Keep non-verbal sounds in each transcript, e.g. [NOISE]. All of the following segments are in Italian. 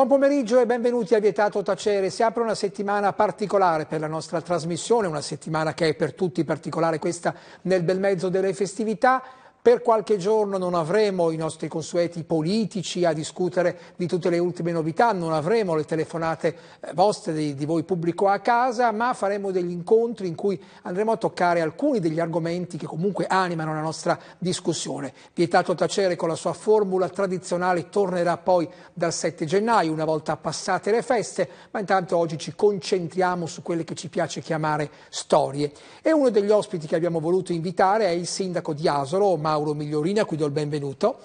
Buon pomeriggio e benvenuti a Vietato Tacere. Si apre una settimana particolare per la nostra trasmissione, una settimana che è per tutti particolare questa nel bel mezzo delle festività. Per qualche giorno non avremo i nostri consueti politici a discutere di tutte le ultime novità, non avremo le telefonate eh, vostre di, di, voi pubblico a casa, ma faremo degli incontri in cui andremo a toccare alcuni degli argomenti che comunque animano la nostra discussione. Vietato tacere con la sua formula tradizionale tornerà poi dal 7 gennaio, una volta passate le feste, ma intanto oggi ci concentriamo su quelle che ci piace chiamare storie. E uno degli ospiti che abbiamo voluto invitare è il sindaco di Asolo, Mauro Migliorini, a cui do il benvenuto,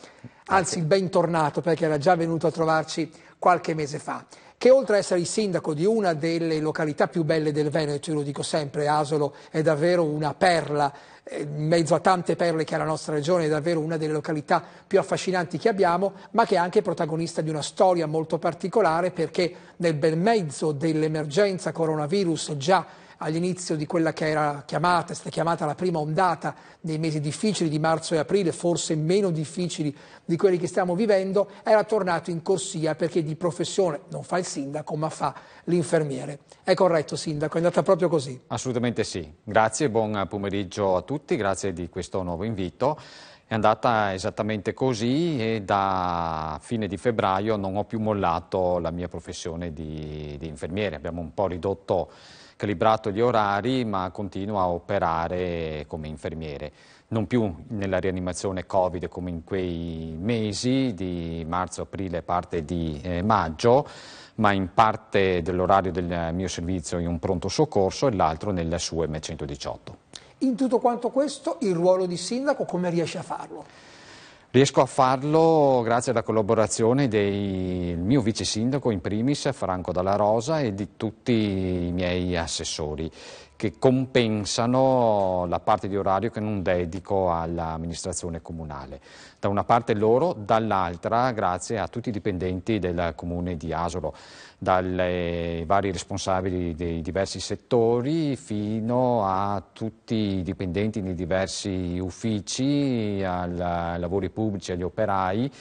anzi il bentornato perché era già venuto a trovarci qualche mese fa, che oltre ad essere il sindaco di una delle località più belle del Veneto, io lo dico sempre, Asolo è davvero una perla, eh, in mezzo a tante perle che ha la nostra regione, è davvero una delle località più affascinanti che abbiamo, ma che è anche protagonista di una storia molto particolare perché nel bel mezzo dell'emergenza coronavirus già all'inizio di quella che era chiamata, è stata chiamata la prima ondata dei mesi difficili di marzo e aprile, forse meno difficili di quelli che stiamo vivendo, era tornato in corsia perché di professione non fa il sindaco ma fa l'infermiere. È corretto sindaco, è andata proprio così. Assolutamente sì. Grazie, buon pomeriggio a tutti, grazie di questo nuovo invito. È andata esattamente così e da fine di febbraio non ho più mollato la mia professione di, di infermiere. Abbiamo un po' ridotto, calibrato gli orari, ma continuo a operare come infermiere. Non più nella rianimazione Covid come in quei mesi di marzo, aprile e parte di eh, maggio, ma in parte dell'orario del mio servizio in un pronto soccorso e l'altro nella SUEM 118. In tutto quanto questo, il ruolo di sindaco come riesce a farlo? Riesco a farlo grazie alla collaborazione del mio vice sindaco in primis, Franco Dalla Rosa, e di tutti i miei assessori che compensano la parte di orario che non dedico all'amministrazione comunale. Da una parte loro, dall'altra grazie a tutti i dipendenti del comune di Asolo, dai vari responsabili dei diversi settori fino a tutti i dipendenti nei diversi uffici, ai lavori pubblici, agli operai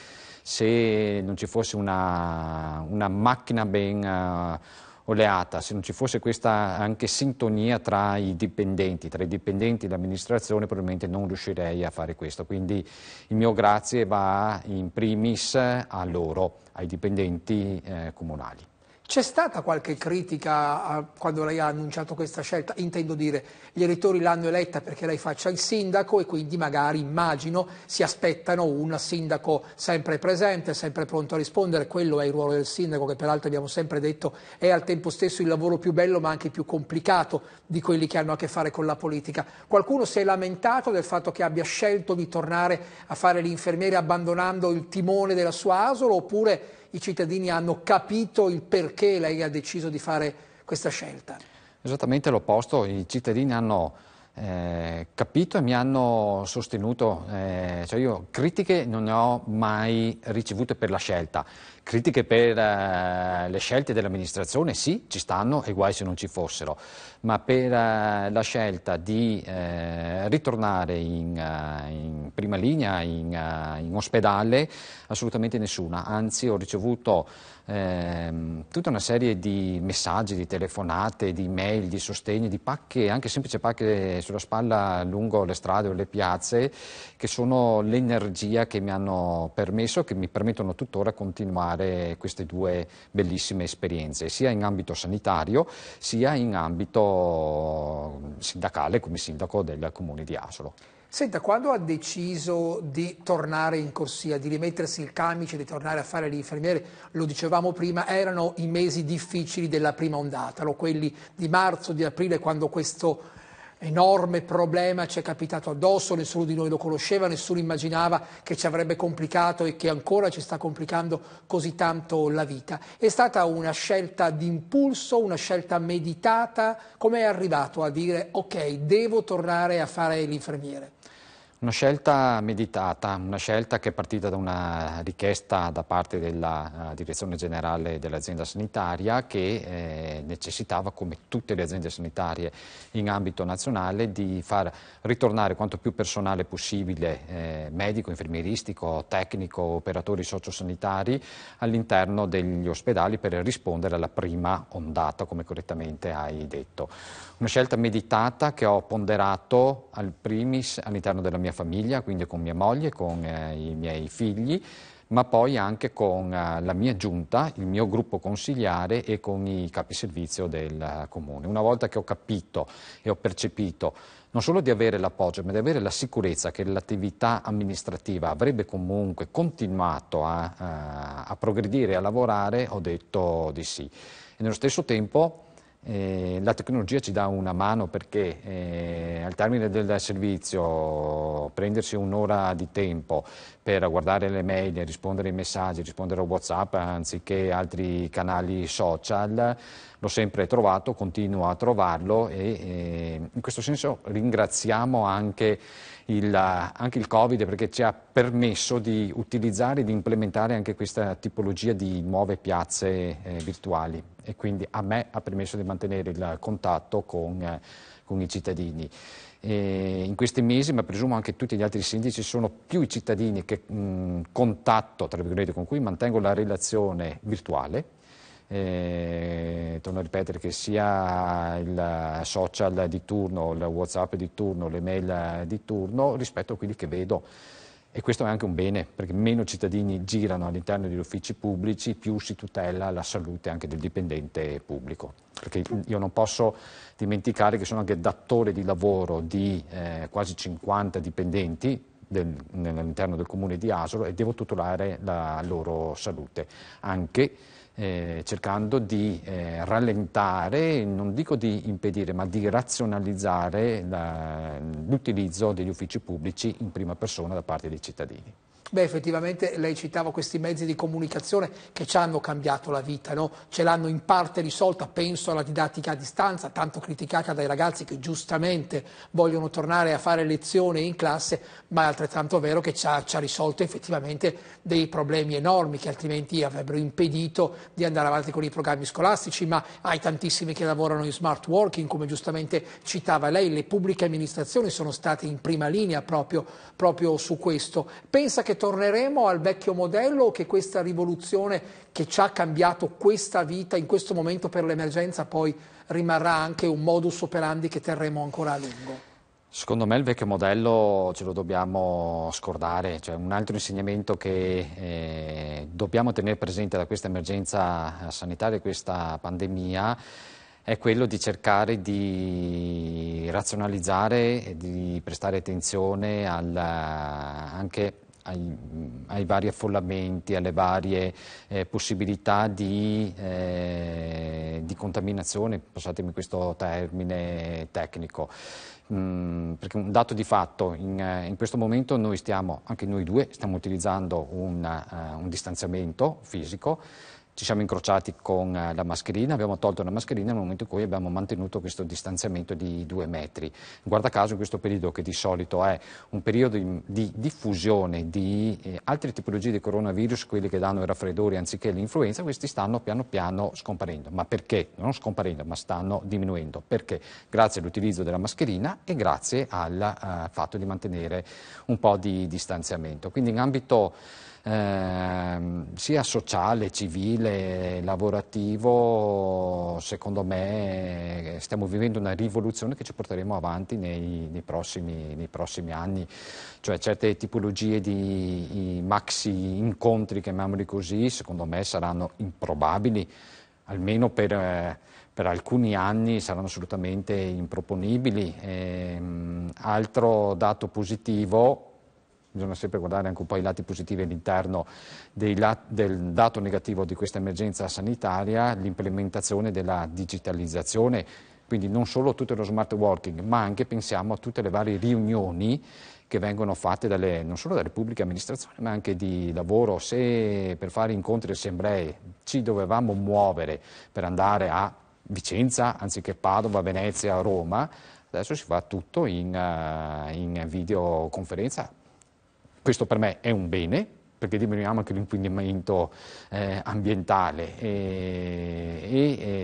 se non ci fosse una, una macchina ben uh, oleata, se non ci fosse questa anche sintonia tra i dipendenti, tra i dipendenti e l'amministrazione probabilmente non riuscirei a fare questo, quindi il mio grazie va in primis a loro, ai dipendenti eh, comunali. C'è stata qualche critica a, quando lei ha annunciato questa scelta? Intendo dire, gli elettori l'hanno eletta perché lei faccia il sindaco e quindi magari, immagino, si aspettano un sindaco sempre presente, sempre pronto a rispondere. Quello è il ruolo del sindaco che peraltro abbiamo sempre detto è al tempo stesso il lavoro più bello ma anche più complicato di quelli che hanno a che fare con la politica. Qualcuno si è lamentato del fatto che abbia scelto di tornare a fare l'infermiere abbandonando il timone della sua asola oppure i cittadini hanno capito il perché lei ha deciso di fare questa scelta. Esattamente l'opposto, i cittadini hanno eh, capito e mi hanno sostenuto, eh, cioè io critiche non ne ho mai ricevute per la scelta, critiche per eh, le scelte dell'amministrazione sì, ci stanno e guai se non ci fossero, ma per eh, la scelta di eh, ritornare in, in, prima linea, in, in, ospedale, assolutamente nessuna, anzi ho ricevuto ehm, tutta una serie di messaggi, di telefonate, di mail, di sostegno, di pacche, anche semplici pacche sulla spalla lungo le strade o le piazze, che sono l'energia che mi hanno permesso, che mi permettono tuttora di continuare queste due bellissime esperienze, sia in ambito sanitario sia in ambito sindacale come sindaco del comune di Asolo. Senta, quando ha deciso di tornare in corsia, di rimettersi il camice, di tornare a fare l'infermiere, lo dicevamo prima, erano i mesi difficili della prima ondata, quelli di marzo, di aprile, quando questo enorme problema ci è capitato addosso, nessuno di noi lo conosceva, nessuno immaginava che ci avrebbe complicato e che ancora ci sta complicando così tanto la vita. È stata una scelta d'impulso, una scelta meditata, come è arrivato a dire ok, devo tornare a fare l'infermiere? Una scelta meditata, una scelta che è partita da una richiesta da parte della eh, Direzione Generale dell'Azienda Sanitaria che eh, necessitava, come tutte le aziende sanitarie in ambito nazionale, di far ritornare quanto più personale possibile, eh, medico, infermieristico, tecnico, operatori sociosanitari, all'interno degli ospedali per rispondere alla prima ondata, come correttamente hai detto. Una scelta meditata che ho ponderato al primis all'interno della mia famiglia, quindi con mia moglie, con eh, i miei figli, ma poi anche con eh, la mia giunta, il mio gruppo consigliare e con i capi servizio del eh, comune. Una volta che ho capito e ho percepito non solo di avere l'appoggio, ma di avere la sicurezza che l'attività amministrativa avrebbe comunque continuato a, a, eh, a progredire e a lavorare, ho detto di sì. E nello stesso tempo eh, la tecnologia ci dà una mano perché eh, al termine del servizio prendersi un'ora di tempo per guardare le mail, rispondere ai messaggi, rispondere a Whatsapp anziché altri canali social, l'ho sempre trovato, continuo a trovarlo e eh, in questo senso ringraziamo anche il, eh, anche il Covid perché ci ha permesso di utilizzare e di implementare anche questa tipologia di nuove piazze eh, virtuali e quindi a me ha permesso di mantenere il contatto con, eh, con i cittadini. E in questi mesi, ma presumo anche tutti gli altri sindaci, sono più i cittadini che mh, contatto, tra con cui mantengo la relazione virtuale eh, torno a ripetere che sia il social di turno, il WhatsApp di turno, le mail di turno rispetto a quelli che vedo. E questo è anche un bene, perché meno cittadini girano all'interno degli uffici pubblici, più si tutela la salute anche del dipendente pubblico. Perché io non posso dimenticare che sono anche datore di lavoro di eh, quasi 50 dipendenti del, all'interno del comune di Asolo e devo tutelare la loro salute, anche eh, cercando di eh, rallentare, non dico di impedire, ma di razionalizzare la, l'utilizzo degli uffici pubblici in prima persona da parte dei cittadini. Beh, effettivamente lei citava questi mezzi di comunicazione che ci hanno cambiato la vita, no? ce l'hanno in parte risolta, penso alla didattica a distanza, tanto criticata dai ragazzi che giustamente vogliono tornare a fare lezione in classe, ma è altrettanto vero che ci ha, ci ha risolto effettivamente dei problemi enormi che altrimenti avrebbero impedito di andare avanti con i programmi scolastici, ma hai tantissimi che lavorano in smart working, come giustamente citava lei, le pubbliche amministrazioni sono state in prima linea proprio, proprio su questo. Pensa che che torneremo al vecchio modello o che questa rivoluzione che ci ha cambiato questa vita in questo momento per l'emergenza poi rimarrà anche un modus operandi che terremo ancora a lungo? Secondo me il vecchio modello ce lo dobbiamo scordare, cioè un altro insegnamento che eh, dobbiamo tenere presente da questa emergenza sanitaria, questa pandemia, è quello di cercare di razionalizzare e di prestare attenzione al, anche ai, ai, vari affollamenti, alle varie eh, possibilità di, eh, di, contaminazione, passatemi questo termine tecnico. Mm, perché un dato di fatto, in, eh, in, questo momento noi stiamo, anche noi due, stiamo utilizzando un, uh, un distanziamento fisico ci siamo incrociati con eh, la mascherina, abbiamo tolto la mascherina nel momento in cui abbiamo mantenuto questo distanziamento di due metri. Guarda caso in questo periodo che di solito è un periodo di diffusione di eh, altre tipologie di coronavirus, quelli che danno i raffreddori anziché l'influenza, questi stanno piano piano scomparendo. Ma perché? Non scomparendo, ma stanno diminuendo. Perché? Grazie all'utilizzo della mascherina e grazie al eh, fatto di mantenere un po' di distanziamento. Quindi in ambito Ehm, sia sociale, civile, lavorativo, secondo me eh, stiamo vivendo una rivoluzione che ci porteremo avanti nei, nei, prossimi, nei prossimi, anni, cioè certe tipologie di maxi incontri, chiamiamoli così, secondo me saranno improbabili, almeno per... Eh, per alcuni anni saranno assolutamente improponibili. E, ehm, altro dato positivo bisogna sempre guardare anche un po' i lati positivi all'interno del dato negativo di questa emergenza sanitaria, l'implementazione della digitalizzazione, quindi non solo tutto lo smart working, ma anche pensiamo a tutte le varie riunioni che vengono fatte dalle, non solo dalle pubbliche amministrazioni, ma anche di lavoro. Se per fare incontri e assemblee ci dovevamo muovere per andare a Vicenza anziché Padova, Venezia, Roma, adesso si fa tutto in, eh, in videoconferenza questo per me è un bene, perché diminuiamo anche l'inquinamento eh, ambientale e, e,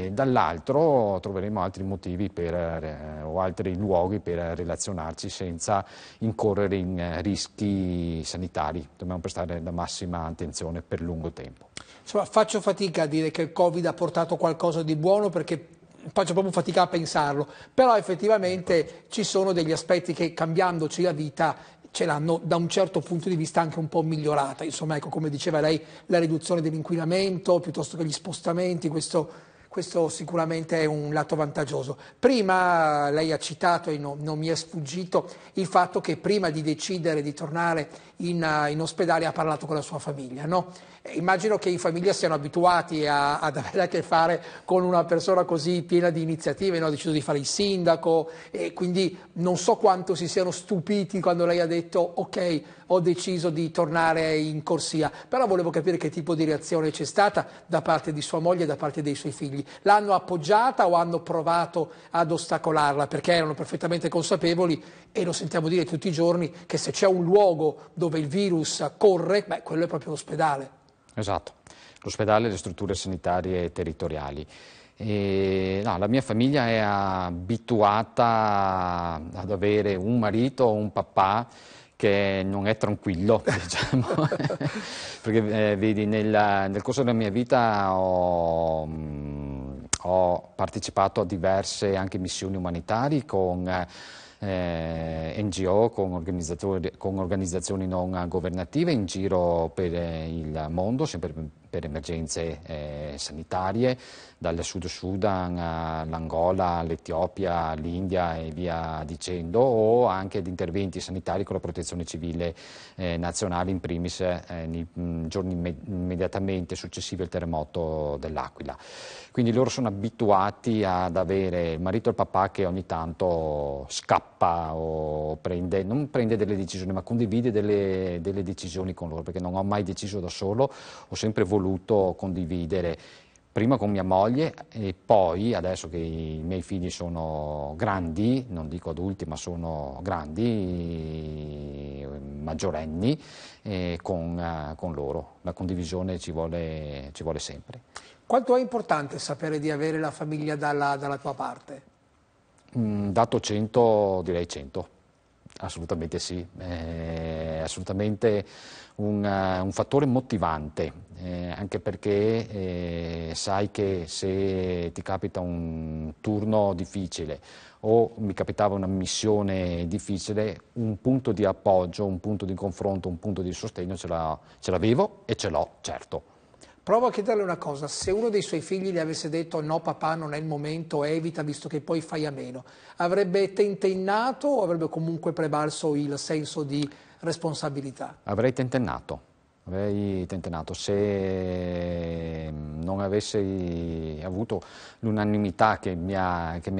e, dall'altro troveremo altri motivi per, eh, o altri luoghi per relazionarci senza incorrere in eh, rischi sanitari. Dobbiamo prestare la massima attenzione per lungo tempo. Insomma, faccio fatica a dire che il Covid ha portato qualcosa di buono perché faccio proprio fatica a pensarlo, però effettivamente ci sono degli aspetti che cambiandoci la vita ce l'hanno da un certo punto di vista anche un po' migliorata, insomma ecco come diceva lei la riduzione dell'inquinamento piuttosto che gli spostamenti, questo, questo, sicuramente è un lato vantaggioso. Prima lei ha citato e no, non mi è sfuggito il fatto che prima di decidere di tornare in, eh, in ospedale ha parlato con la sua famiglia, no? Immagino che in famiglia siano abituati a, ad avere a che fare con una persona così piena di iniziative, no? ha deciso di fare il sindaco e quindi non so quanto si siano stupiti quando lei ha detto ok, ho deciso di tornare in corsia, però volevo capire che tipo di reazione c'è stata da parte di sua moglie e da parte dei suoi figli. L'hanno appoggiata o hanno provato ad ostacolarla perché erano perfettamente consapevoli e lo sentiamo dire tutti i giorni che se c'è un luogo dove il virus corre, beh, quello è proprio l'ospedale. Esatto, l'ospedale e le strutture sanitarie territoriali. E, no, la mia famiglia è abituata ad avere un marito o un papà che non è tranquillo, [LAUGHS] diciamo, [LAUGHS] perché eh, vedi nel, nel, corso della mia vita ho, mh, mm, ho partecipato a diverse anche missioni umanitarie con... Eh, eh, NGO, con, con, organizzazioni non governative in giro per eh, il mondo, sempre per, emergenze eh, sanitarie dal Sud Sudan eh, all'Angola, all'Etiopia, all'India e via dicendo, o anche ad interventi sanitari con la protezione civile eh, nazionale, in primis eh, nei mm, giorni me- immediatamente successivi al terremoto dell'Aquila. Quindi loro sono abituati ad avere il marito e il papà che ogni tanto scappa o prende, non prende delle decisioni, ma condivide delle, delle decisioni con loro, perché non ho mai deciso da solo, ho sempre voluto condividere prima con mia moglie e poi adesso che i miei figli sono grandi, non dico adulti ma sono grandi, maggiorenni, eh, con, eh, con, loro. La condivisione ci vuole, ci vuole, sempre. Quanto è importante sapere di avere la famiglia dalla, dalla tua parte? Mm, dato 100 direi 100. Assolutamente sì, è eh, assolutamente un, eh, un fattore motivante eh, anche perché eh, sai che se ti capita un turno difficile o mi capitava una missione difficile, un punto di appoggio, un punto di confronto, un punto di sostegno ce, l'avevo e ce l'ho, certo. Provo a chiederle una cosa, se uno dei suoi figli gli avesse detto no papà non è il momento, evita visto che poi fai a meno, avrebbe tentennato o avrebbe comunque prevalso il senso di responsabilità? Avrei tentennato avrei tentenato. Se mm, non avessi avuto l'unanimità che, che,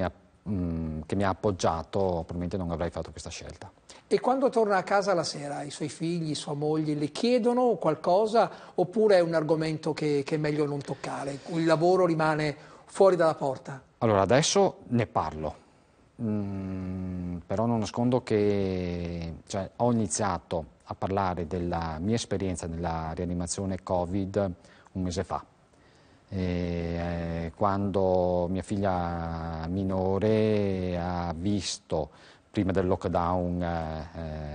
mm, che mi ha appoggiato, probabilmente non avrei fatto questa scelta. E quando torna a casa la sera, i suoi figli, sua moglie le chiedono qualcosa oppure è un argomento che, che, è meglio non toccare? Il lavoro rimane fuori dalla porta? Allora, adesso ne parlo, mm, però non nascondo che cioè, ho iniziato a parlare della mia esperienza nella rianimazione Covid un mese fa. E eh, quando mia figlia minore ha visto prima del lockdown eh,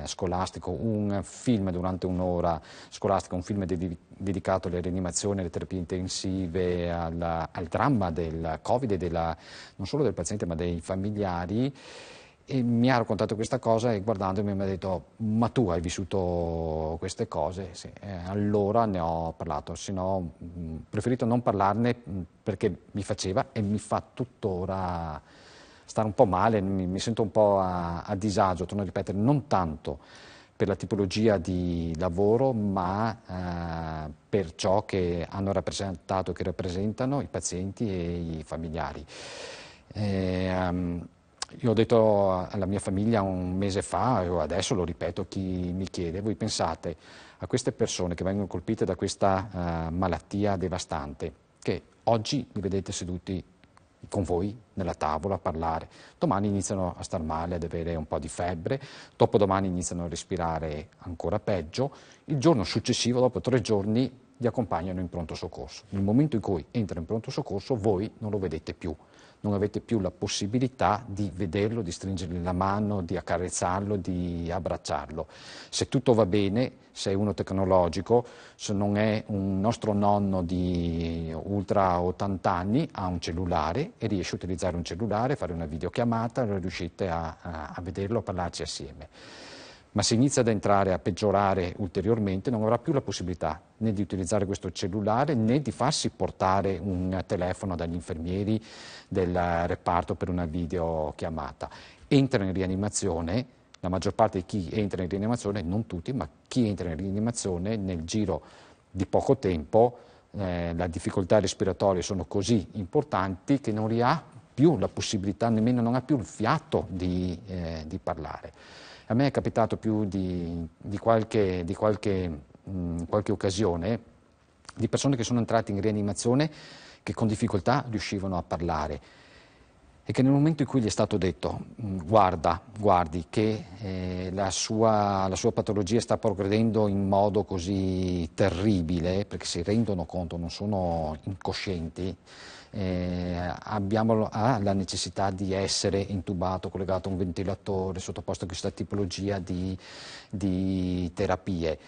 eh scolastico un film durante un'ora scolastica, un film ded- dedicato alle rianimazioni, alle terapie intensive, al, al dramma del Covid e della, non solo del paziente ma dei familiari. E mi ha raccontato questa cosa e guardandomi mi ha detto ma tu hai vissuto queste cose? Sì. allora ne ho parlato, se no ho mm, preferito non parlarne mm, perché mi faceva e mi fa tuttora stare un po' male, mi, mi sento un po' a, a, disagio, torno a ripetere, non tanto per la tipologia di lavoro ma eh, per ciò che hanno rappresentato e che rappresentano i pazienti e i familiari. E, um, io ho detto alla mia famiglia un mese fa, e adesso lo ripeto a chi mi chiede, voi pensate a queste persone che vengono colpite da questa uh, malattia devastante, che oggi li vedete seduti con voi nella tavola a parlare, domani iniziano a star male, ad avere un po' di febbre, dopodomani iniziano a respirare ancora peggio, il giorno successivo, dopo tre giorni, li accompagnano in pronto soccorso. Nel momento in cui entra in pronto soccorso, voi non lo vedete più non avete più la possibilità di vederlo, di stringergli la mano, di accarezzarlo, di abbracciarlo. Se tutto va bene, se è uno tecnologico, se non è un nostro nonno di ultra 80 anni, ha un cellulare e riesce a utilizzare un cellulare, fare una videochiamata, riuscite a, a, a vederlo, a parlarci assieme ma se inizia ad entrare a peggiorare ulteriormente non avrà più la possibilità né di utilizzare questo cellulare né di farsi portare un telefono dagli infermieri del reparto per una videochiamata. Entra in rianimazione, la maggior parte di chi entra in rianimazione, non tutti, ma chi entra in rianimazione nel giro di poco tempo, eh, le difficoltà respiratorie sono così importanti che non ha più la possibilità, nemmeno non ha più il fiato di, eh, di parlare. A me è capitato più di, di, qualche, di qualche, mh, mm, qualche occasione di persone che sono entrate in rianimazione che con difficoltà riuscivano a parlare e che nel momento in cui gli è stato detto mm, guarda, guardi che eh, la, sua, la, sua, patologia sta progredendo in modo così terribile, perché si rendono conto, non sono incoscienti, eh, abbiamo, ha ah, la necessità di essere intubato, collegato a un ventilatore, sottoposto a questa tipologia di, di terapie.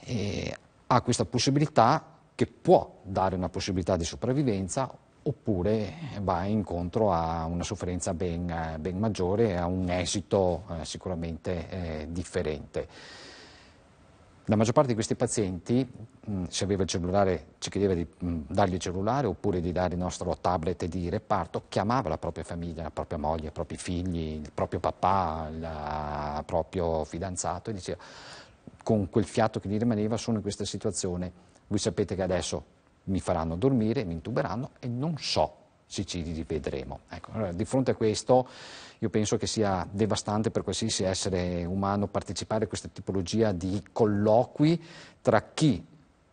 Eh, ha questa possibilità che può dare una possibilità di sopravvivenza oppure va incontro a una sofferenza ben, ben maggiore e a un esito eh, sicuramente eh, differente. La maggior parte di questi pazienti, mh, mm, se aveva il cellulare, ci chiedeva di mh, mm, dargli il cellulare oppure di dare il nostro tablet di reparto, chiamava la propria famiglia, la propria moglie, i propri figli, il proprio papà, il proprio fidanzato e diceva con quel fiato che gli rimaneva sono in questa situazione, voi sapete che adesso mi faranno dormire, mi intuberanno e non so se ci rivedremo. Ecco, allora, di fronte a questo io penso che sia devastante per qualsiasi essere umano partecipare a questa tipologia di colloqui tra chi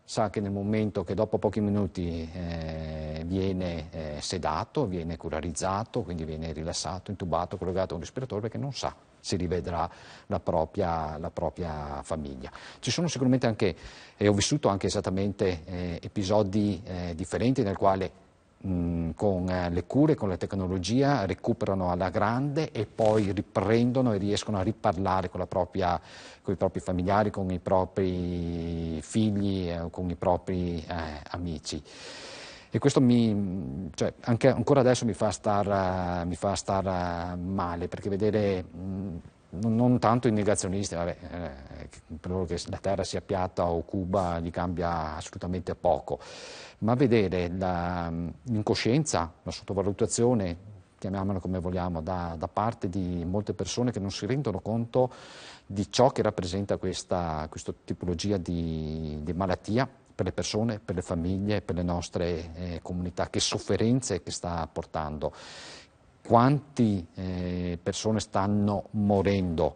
sa che nel momento che dopo pochi minuti eh, viene eh, sedato, viene curarizzato, quindi viene rilassato, intubato, collegato a un respiratore perché non sa se rivedrà la propria, la propria famiglia. Ci sono sicuramente anche, e ho vissuto anche esattamente eh, episodi eh, differenti nel quale Mm, con eh, le cure, con la tecnologia, recuperano alla grande e poi riprendono e riescono a riparlare con, propria, con i propri familiari, con i propri figli, eh, con i propri eh, amici. E questo mi, cioè, ancora adesso mi fa star, eh, mi fa star male, perché vedere... Mm, non, tanto i negazionisti, vabbè, eh, che la terra sia piatta o Cuba gli cambia assolutamente poco, ma vedere la, mm, l'incoscienza, la sottovalutazione, chiamiamola come vogliamo, da, da, parte di molte persone che non si rendono conto di ciò che rappresenta questa, questa tipologia di, di malattia per le persone, per le famiglie, per le nostre eh, comunità, che sofferenze che sta portando, quante eh, persone stanno morendo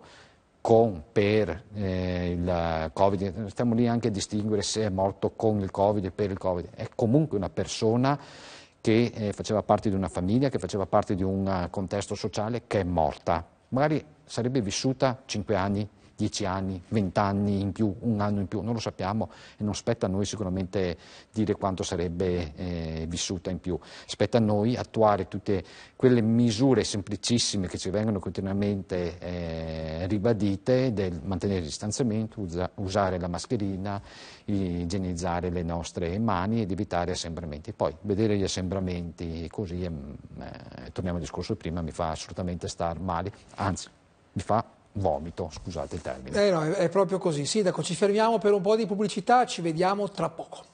con, per eh, il Covid, stiamo lì anche a distinguere se è morto con il Covid e per il Covid, è comunque una persona che eh, faceva parte di una famiglia, che faceva parte di un uh, contesto sociale, che è morta. Magari sarebbe vissuta 5 anni, dieci anni, vent'anni in più, un anno in più, non lo sappiamo e non spetta a noi sicuramente dire quanto sarebbe eh, vissuta in più. Spetta a noi attuare tutte quelle misure semplicissime che ci vengono continuamente eh, ribadite del mantenere il distanziamento, usa, usare la mascherina, igienizzare le nostre mani ed evitare assembramenti. Poi vedere gli assembramenti così, mm, eh, torniamo al discorso prima, mi fa assolutamente star male, anzi mi fa vomito, scusate il termine. Eh no, è proprio così. Sindaco, ci fermiamo per un po' di pubblicità, ci vediamo tra poco.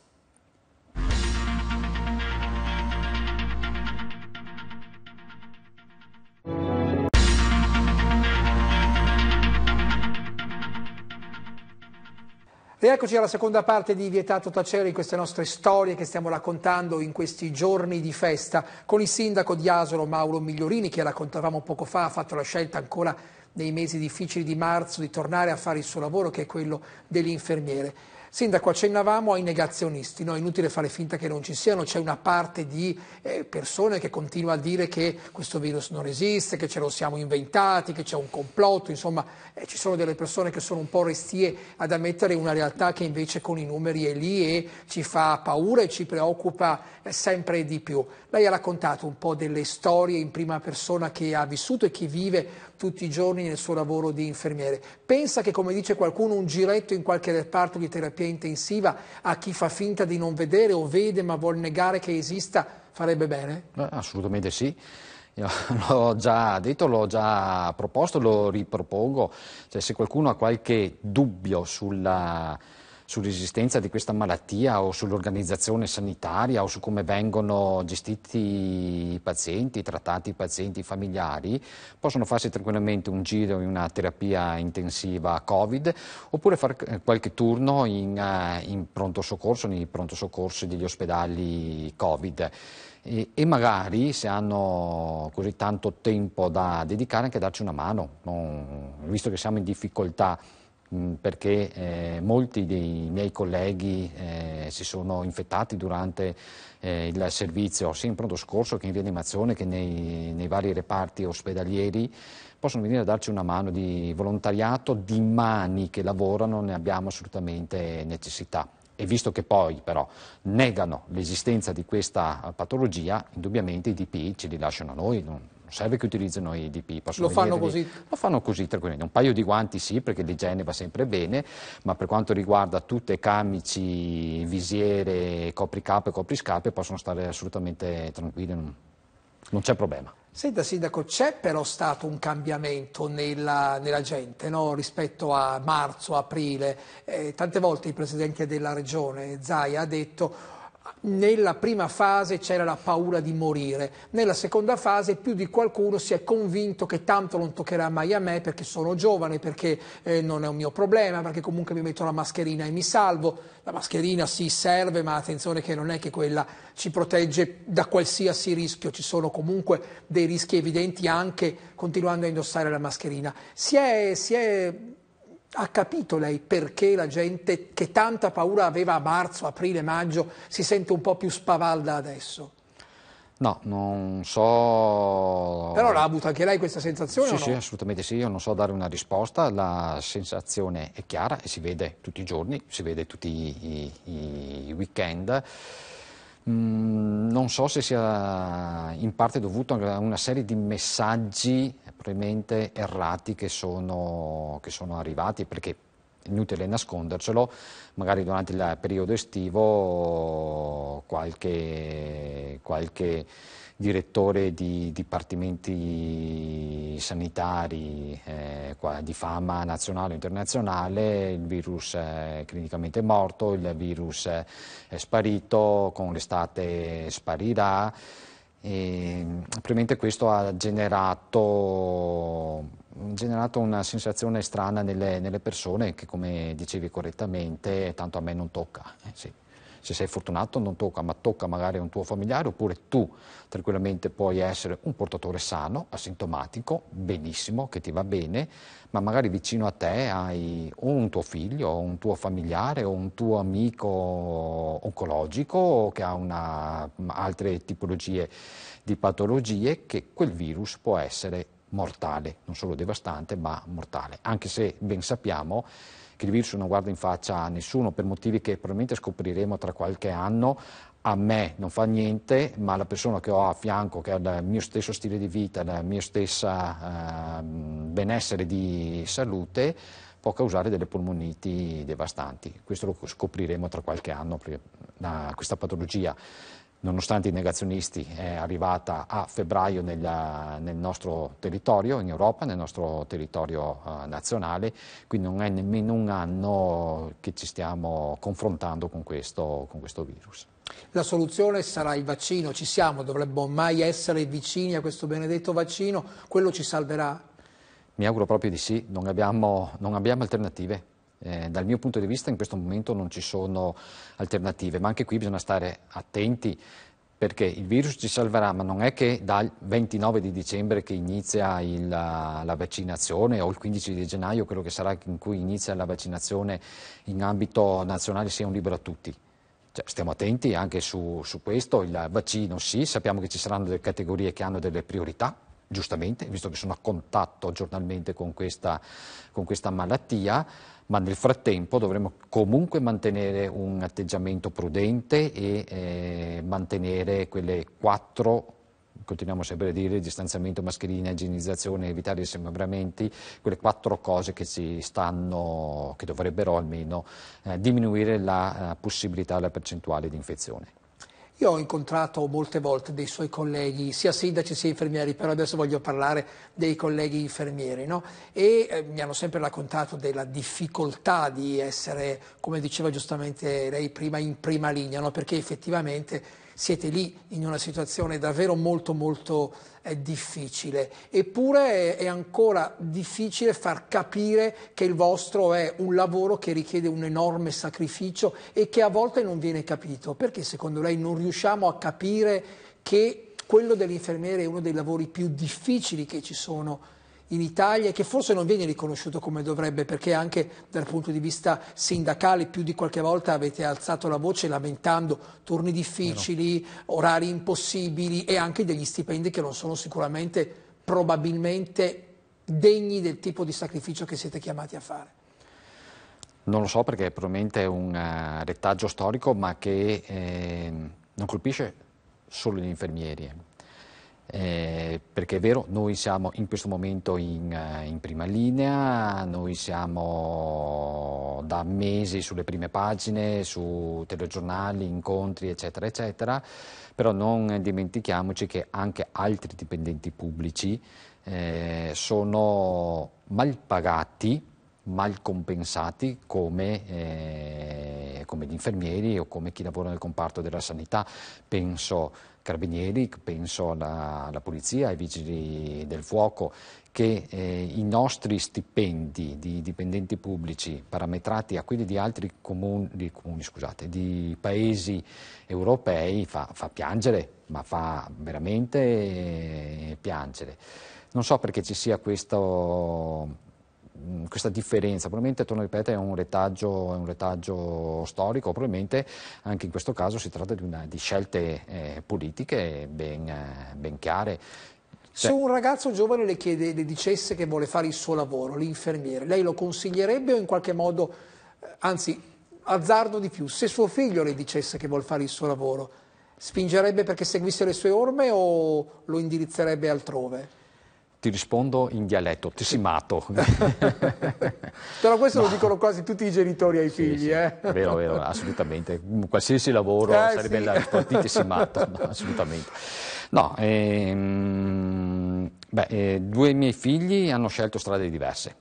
E eccoci alla seconda parte di Vietato Tacere in queste nostre storie che stiamo raccontando in questi giorni di festa con il sindaco di Asolo Mauro Migliorini che raccontavamo poco fa, ha fatto la scelta ancora nei mesi difficili di marzo di tornare a fare il suo lavoro che è quello dell'infermiere. Sindaco, accennavamo ai negazionisti, no? è inutile fare finta che non ci siano, c'è una parte di eh, persone che continua a dire che questo virus non esiste, che ce lo siamo inventati, che c'è un complotto, insomma eh, ci sono delle persone che sono un po' restie ad ammettere una realtà che invece con i numeri è lì e ci fa paura e ci preoccupa eh, sempre di più. Lei ha raccontato un po' delle storie in prima persona che ha vissuto e che vive tutti i giorni nel suo lavoro di infermiere. Pensa che, come dice qualcuno, un giretto in qualche reparto di terapia intensiva a chi fa finta di non vedere o vede ma vuol negare che esista farebbe bene? Assolutamente sì. Io [LAUGHS] l'ho già detto, l'ho già proposto, lo ripropongo. Cioè, se qualcuno ha qualche dubbio sulla, sull'esistenza di questa malattia o sull'organizzazione sanitaria o su come vengono gestiti i pazienti, trattati i pazienti, familiari, possono farsi tranquillamente un giro in una terapia intensiva Covid oppure fare qualche turno in, eh, in pronto soccorso, nei pronto soccorsi degli ospedali Covid e, e, magari se hanno così tanto tempo da dedicare anche darci una mano, non, visto che siamo in difficoltà perché eh, molti dei miei colleghi eh, si sono infettati durante eh, il servizio sia in pronto scorso che in rianimazione che nei, nei vari reparti ospedalieri possono venire a darci una mano di volontariato, di mani che lavorano ne abbiamo assolutamente necessità e visto che poi però negano l'esistenza di questa eh, patologia, indubbiamente i DP ce li lasciano a noi, non serve che utilizzino i DP. Lo fanno così? Lo fanno così tranquillamente. Un paio di guanti sì, perché l'igiene va sempre bene, ma per quanto riguarda tutte camici, visiere, copricapo e copriscape possono stare assolutamente tranquilli, non, non c'è problema. Senta Sindaco, c'è però stato un cambiamento nella, nella gente no? rispetto a marzo, aprile. Eh, tante volte il Presidente della Regione, Zai, ha detto nella prima fase c'era la paura di morire, nella seconda fase più di qualcuno si è convinto che tanto non toccherà mai a me perché sono giovane, perché eh, non è un mio problema, perché comunque mi metto la mascherina e mi salvo. La mascherina sì serve, ma attenzione che non è che quella ci protegge da qualsiasi rischio, ci sono comunque dei rischi evidenti anche continuando a indossare la mascherina. Si è, si è ha capito lei perché la gente che tanta paura aveva a marzo, aprile, maggio si sente un po' più spavalda adesso? No, non so... Però l'ha avuta anche lei questa sensazione? Sì, no? sì, assolutamente sì, io non so dare una risposta, la sensazione è chiara e si vede tutti i giorni, si vede tutti i, i weekend. Mm, non so se sia in parte dovuto a una serie di messaggi probabilmente errati che sono, che sono arrivati, perché è inutile nascondercelo, magari durante il periodo estivo qualche, qualche direttore di dipartimenti sanitari eh, di fama nazionale e internazionale, il virus è clinicamente morto, il virus è sparito, con l'estate sparirà. E, probabilmente questo ha generato generato una sensazione strana nelle, nelle, persone che, come dicevi correttamente, tanto a me non tocca. Eh, sì se sei fortunato non tocca, ma tocca magari a un tuo familiare, oppure tu tranquillamente puoi essere un portatore sano, asintomatico, benissimo, che ti va bene, ma magari vicino a te hai o un tuo figlio, o un tuo familiare, o un tuo amico oncologico che ha una, altre tipologie di patologie, che quel virus può essere mortale, non solo devastante, ma mortale, anche se ben sappiamo che il non guarda in faccia a nessuno per motivi che probabilmente scopriremo tra qualche anno, a me non fa niente, ma la persona che ho a fianco, che ha il mio stesso stile di vita, il mio stesso eh, benessere di salute, può causare delle polmoniti devastanti. Questo lo scopriremo tra qualche anno, questa patologia nonostante i negazionisti, è arrivata a febbraio nel, nel, nostro territorio, in Europa, nel nostro territorio uh, nazionale, quindi non è nemmeno un anno che ci stiamo confrontando con questo, con questo virus. La soluzione sarà il vaccino, ci siamo, dovremmo mai essere vicini a questo benedetto vaccino, quello ci salverà? Mi auguro proprio di sì, non abbiamo, non abbiamo alternative. Eh, dal mio punto di vista in questo momento non ci sono alternative, ma anche qui bisogna stare attenti perché il virus ci salverà, ma non è che dal 29 di dicembre che inizia il, la, vaccinazione o il 15 di gennaio, quello che sarà in cui inizia la vaccinazione in ambito nazionale, sia un libero a tutti. Cioè, stiamo attenti anche su, su questo, il vaccino sì, sappiamo che ci saranno delle categorie che hanno delle priorità, giustamente, visto che sono a contatto giornalmente con questa, con questa malattia ma nel frattempo dovremo comunque mantenere un atteggiamento prudente e eh, mantenere quelle quattro continuiamo sempre a dire distanziamento, mascherina, igienizzazione, evitare i sembramenti, quelle quattro cose che ci stanno, che dovrebbero almeno eh, diminuire la eh, possibilità, la percentuale di infezione. Io ho incontrato molte volte dei suoi colleghi, sia sindaci sia infermieri, però adesso voglio parlare dei colleghi infermieri, no? e eh, mi hanno sempre raccontato della difficoltà di essere, come diceva giustamente lei prima, in prima linea, no? perché effettivamente siete lì in una situazione davvero molto molto eh, difficile, eppure è, è ancora difficile far capire che il vostro è un lavoro che richiede un enorme sacrificio e che a volte non viene capito. Perché secondo lei non riusciamo a capire che quello dell'infermiere è uno dei lavori più difficili che ci sono? in Italia e che forse non viene riconosciuto come dovrebbe perché anche dal punto di vista sindacale più di qualche volta avete alzato la voce lamentando turni difficili, orari impossibili e anche degli stipendi che non sono sicuramente probabilmente degni del tipo di sacrificio che siete chiamati a fare. Non lo so perché probabilmente è un eh, retaggio storico ma che eh, non colpisce solo gli infermieri, eh. Eh, perché è vero, noi siamo in questo momento in, eh, in, prima linea, noi siamo da mesi sulle prime pagine, su telegiornali, incontri, eccetera, eccetera, però non dimentichiamoci che anche altri dipendenti pubblici eh, sono mal pagati, mal compensati come... Eh, come gli infermieri o come chi lavora nel comparto della sanità. Penso carabinieri, penso alla, alla polizia, ai vigili del fuoco, che eh, i nostri stipendi di dipendenti pubblici parametrati a quelli di altri comuni, di, comuni, scusate, di paesi europei fa, fa piangere, ma fa veramente eh, piangere. Non so perché ci sia questo Mm, questa differenza, probabilmente, torno a ripetere, è un retaggio, è un retaggio storico, probabilmente anche in questo caso si tratta di, una, di scelte eh, politiche ben, eh, ben chiare. Se cioè un ragazzo giovane le, chiede, le dicesse che vuole fare il suo lavoro, l'infermiere, lei lo consiglierebbe o in qualche modo, eh, anzi, azzardo di più, se suo figlio le dicesse che vuole fare il suo lavoro, spingerebbe perché seguisse le sue orme o lo indirizzerebbe altrove? ti rispondo in dialetto, ti si mato. [LAUGHS] Però questo no. lo dicono quasi tutti i genitori ai sì, figli. Sì. Eh? Vero, vero, assolutamente. Qualsiasi lavoro eh, sarebbe sì. la risposta, ti si mato, assolutamente. No, ehm, beh, eh, due miei figli hanno scelto strade diverse.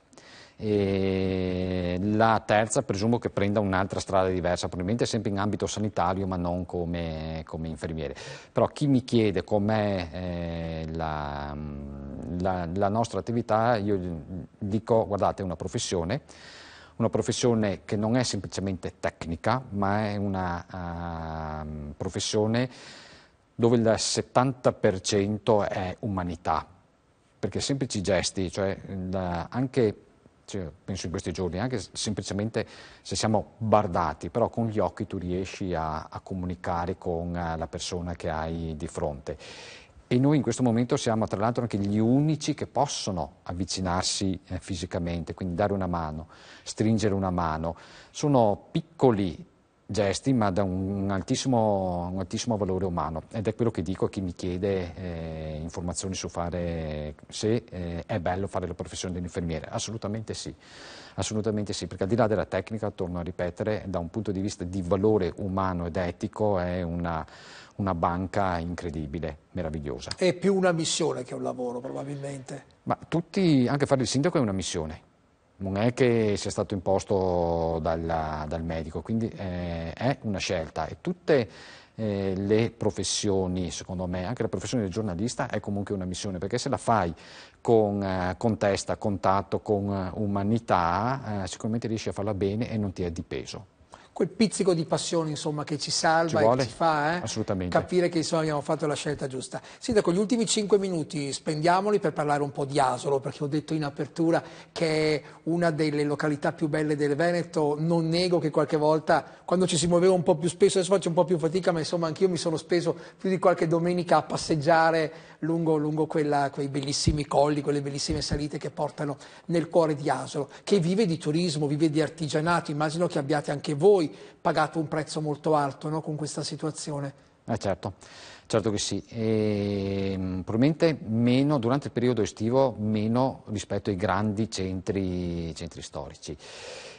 E la terza presumo che prenda un'altra strada diversa, probabilmente sempre in ambito sanitario ma non come, come infermiere. Però chi mi chiede com'è eh, la, mm, la, la nostra attività, io dico guardate è una professione, una professione che non è semplicemente tecnica ma è una uh, professione dove il 70% è umanità, perché semplici gesti, cioè la, anche cioè, penso in questi giorni, anche semplicemente se siamo bardati, però con gli occhi tu riesci a, a comunicare con eh, la persona che hai di fronte. E noi in questo momento siamo tra l'altro anche gli unici che possono avvicinarsi eh, fisicamente, quindi dare una mano, stringere una mano. Sono piccoli gesti ma da un altissimo, un altissimo, valore umano ed è quello che dico a chi mi chiede eh, informazioni su fare se eh, è bello fare la professione dell'infermiere, assolutamente sì. Assolutamente sì, perché al di là della tecnica, torno a ripetere, da un punto di vista di valore umano ed etico è una, una banca incredibile, meravigliosa. È più una missione che un lavoro probabilmente. Ma tutti, anche fare il sindaco è una missione, non è che sia stato imposto dalla, dal medico, quindi eh, è una scelta e tutte eh, le professioni, secondo me, anche la professione del giornalista è comunque una missione, perché se la fai con, eh, con testa, contatto, con eh, umanità, eh, sicuramente riesci a farla bene e non ti è di peso quel pizzico di passione insomma, che ci salva ci vuole, e ci fa eh, capire che insomma, abbiamo fatto la scelta giusta. Sindaco, gli ultimi cinque minuti spendiamoli per parlare un po' di Asolo, perché ho detto in apertura che è una delle località più belle del Veneto, non nego che qualche volta quando ci si muoveva un po' più spesso, adesso faccio un po' più fatica, ma insomma anch'io mi sono speso più di qualche domenica a passeggiare lungo, lungo quella, quei bellissimi colli, quelle bellissime salite che portano nel cuore di Asolo, che vive di turismo, vive di artigianato. Immagino che abbiate anche voi pagato un prezzo molto alto no, con questa situazione. Eh certo, certo che sì. E, ehm, probabilmente meno, durante il periodo estivo meno rispetto ai grandi centri, centri storici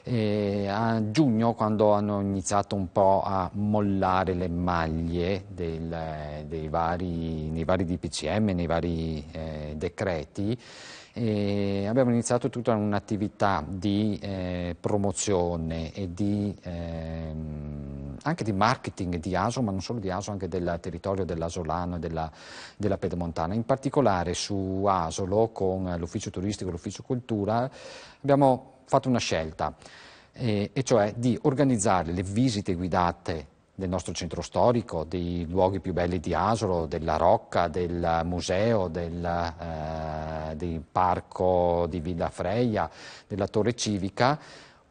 eh, a giugno quando hanno iniziato un po' a mollare le maglie del, dei vari, nei vari DPCM, nei vari eh, decreti, e abbiamo iniziato tutta un'attività di eh, promozione e di, ehm, anche di marketing di ASO, ma non solo di ASO, anche del territorio dell'Asolano e della, della Pedemontana. In particolare su Asolo, con l'ufficio turistico e l'ufficio cultura, abbiamo fatto una scelta, eh, e cioè di organizzare le visite guidate del nostro centro storico, dei luoghi più belli di Asolo, della Rocca, del museo, del, eh, del parco di Villa Freia, della Torre Civica,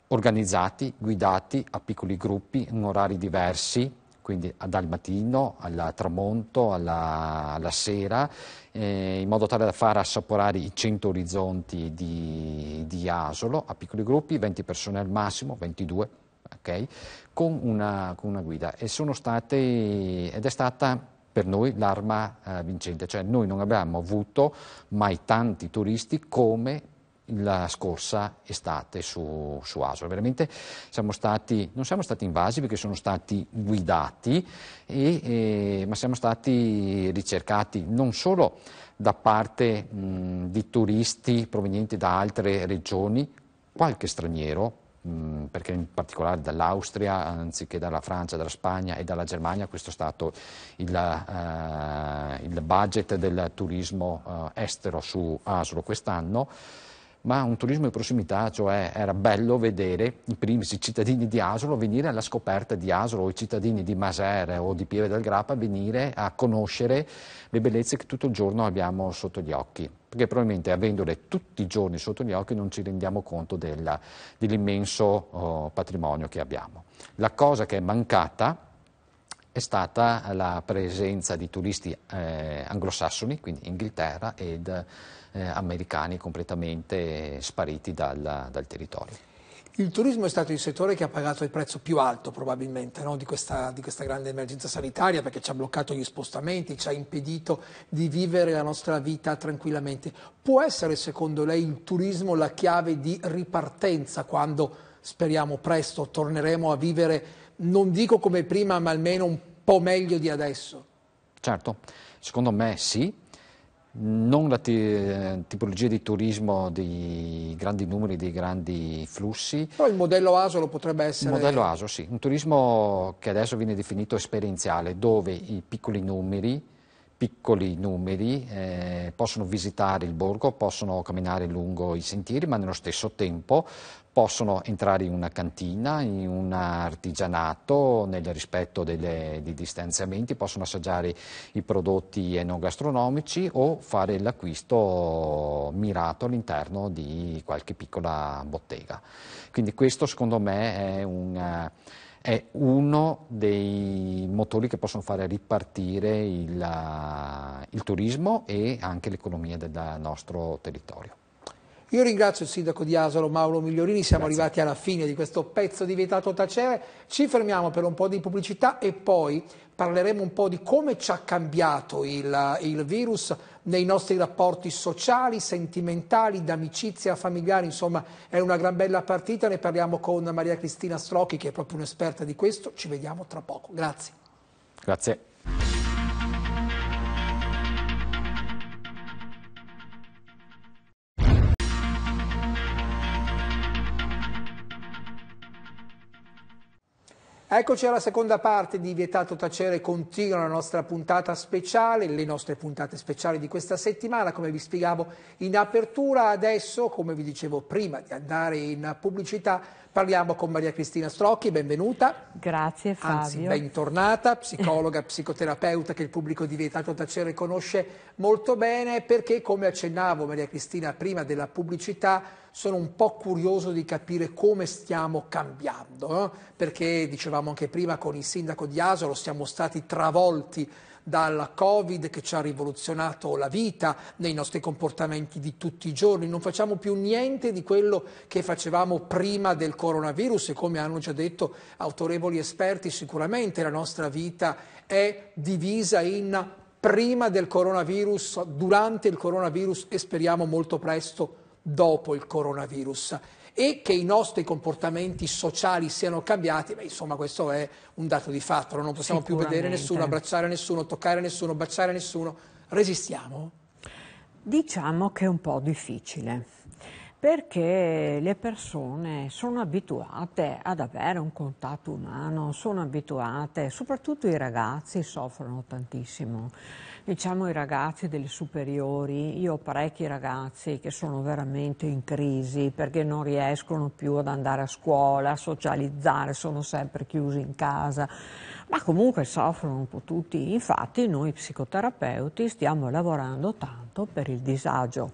organizzati, guidati a piccoli gruppi in orari diversi, quindi dal mattino al tramonto, alla, alla sera eh, in modo tale da far assaporare i 100 orizzonti di, di Asolo a piccoli gruppi, 20 persone al massimo, 22, okay, con, una, con una guida. E sono state, ed è stata per noi l'arma eh, vincente, cioè noi non abbiamo avuto mai tanti turisti come la scorsa estate su, su Aso. Veramente siamo stati, non siamo stati invasi perché sono stati guidati, e, e, ma siamo stati ricercati non solo da parte mh, di turisti provenienti da altre regioni, qualche straniero, perché in particolare dall'Austria, anziché dalla Francia, dalla Spagna e dalla Germania, questo è stato il, uh, il budget del turismo uh, estero su Aslo quest'anno ma un turismo di prossimità, cioè era bello vedere i primi i cittadini di Asolo venire alla scoperta di Asolo, o i cittadini di Masere o di Pieve del Grappa venire a conoscere le bellezze che tutto il giorno abbiamo sotto gli occhi perché probabilmente avendole tutti i giorni sotto gli occhi non ci rendiamo conto della, dell'immenso oh, patrimonio che abbiamo. La cosa che è mancata è stata la presenza di turisti eh, anglosassoni, quindi Inghilterra ed eh, americani completamente spariti dal, dal territorio. Il turismo è stato il settore che ha pagato il prezzo più alto probabilmente no? di, questa, di, questa, grande emergenza sanitaria perché ci ha bloccato gli spostamenti, ci ha impedito di vivere la nostra vita tranquillamente. Può essere secondo lei il turismo la chiave di ripartenza quando speriamo presto torneremo a vivere, non dico come prima, ma almeno un po' meglio di adesso? Certo, secondo me sì, non la tipologia di turismo dei grandi numeri, dei grandi flussi. Però il modello ASO lo potrebbe essere? Il modello ASO, sì. Un turismo che adesso viene definito esperienziale, dove i piccoli numeri piccoli numeri, eh, possono visitare il borgo, possono camminare lungo i sentieri, ma nello stesso tempo possono entrare in una cantina, in un artigianato, nel rispetto delle, dei distanziamenti, possono assaggiare i prodotti enogastronomici o fare l'acquisto mirato all'interno di qualche piccola bottega. Quindi questo secondo me è un è uno dei motori che possono fare ripartire il, il turismo e anche l'economia del nostro territorio. Io ringrazio il sindaco di Asolo Mauro Migliorini, siamo Grazie. arrivati alla fine di questo pezzo di vietato tacere, ci fermiamo per un po' di pubblicità e poi parleremo un po' di come ci ha cambiato il, il virus nei nostri rapporti sociali, sentimentali, d'amicizia, familiari, insomma è una gran bella partita, ne parliamo con Maria Cristina Strocchi che è proprio un'esperta di questo, ci vediamo tra poco, grazie. Grazie. Eccoci alla seconda parte di Vietato Tacere, continua la nostra puntata speciale, le nostre puntate speciali di questa settimana, come vi spiegavo in apertura. Adesso, come vi dicevo prima di andare in pubblicità, Parliamo con Maria Cristina Strocchi, benvenuta. Grazie Fabio. Anzi, bentornata, psicologa, psicoterapeuta che il pubblico di Vietato Tacere conosce molto bene perché, come accennavo Maria Cristina prima della pubblicità, sono un po' curioso di capire come stiamo cambiando, eh? perché dicevamo anche prima con il sindaco di Asolo siamo stati travolti dalla Covid che ci ha rivoluzionato la vita, nei nostri comportamenti di tutti i giorni, non facciamo più niente di quello che facevamo prima del coronavirus e come hanno già detto autorevoli esperti sicuramente la nostra vita è divisa in prima del coronavirus, durante il coronavirus e speriamo molto presto dopo il coronavirus e che i nostri comportamenti sociali siano cambiati, beh, insomma questo è un dato di fatto, non possiamo più vedere nessuno, abbracciare nessuno, toccare nessuno, baciare nessuno, resistiamo? Diciamo che è un po' difficile, perché le persone sono abituate ad avere un contatto umano, sono abituate, soprattutto i ragazzi soffrono tantissimo diciamo i ragazzi delle superiori, io ho parecchi ragazzi che sono veramente in crisi perché non riescono più ad andare a scuola, a socializzare, sono sempre chiusi in casa, ma comunque soffrono un po' tutti. Infatti noi psicoterapeuti stiamo lavorando tanto per il disagio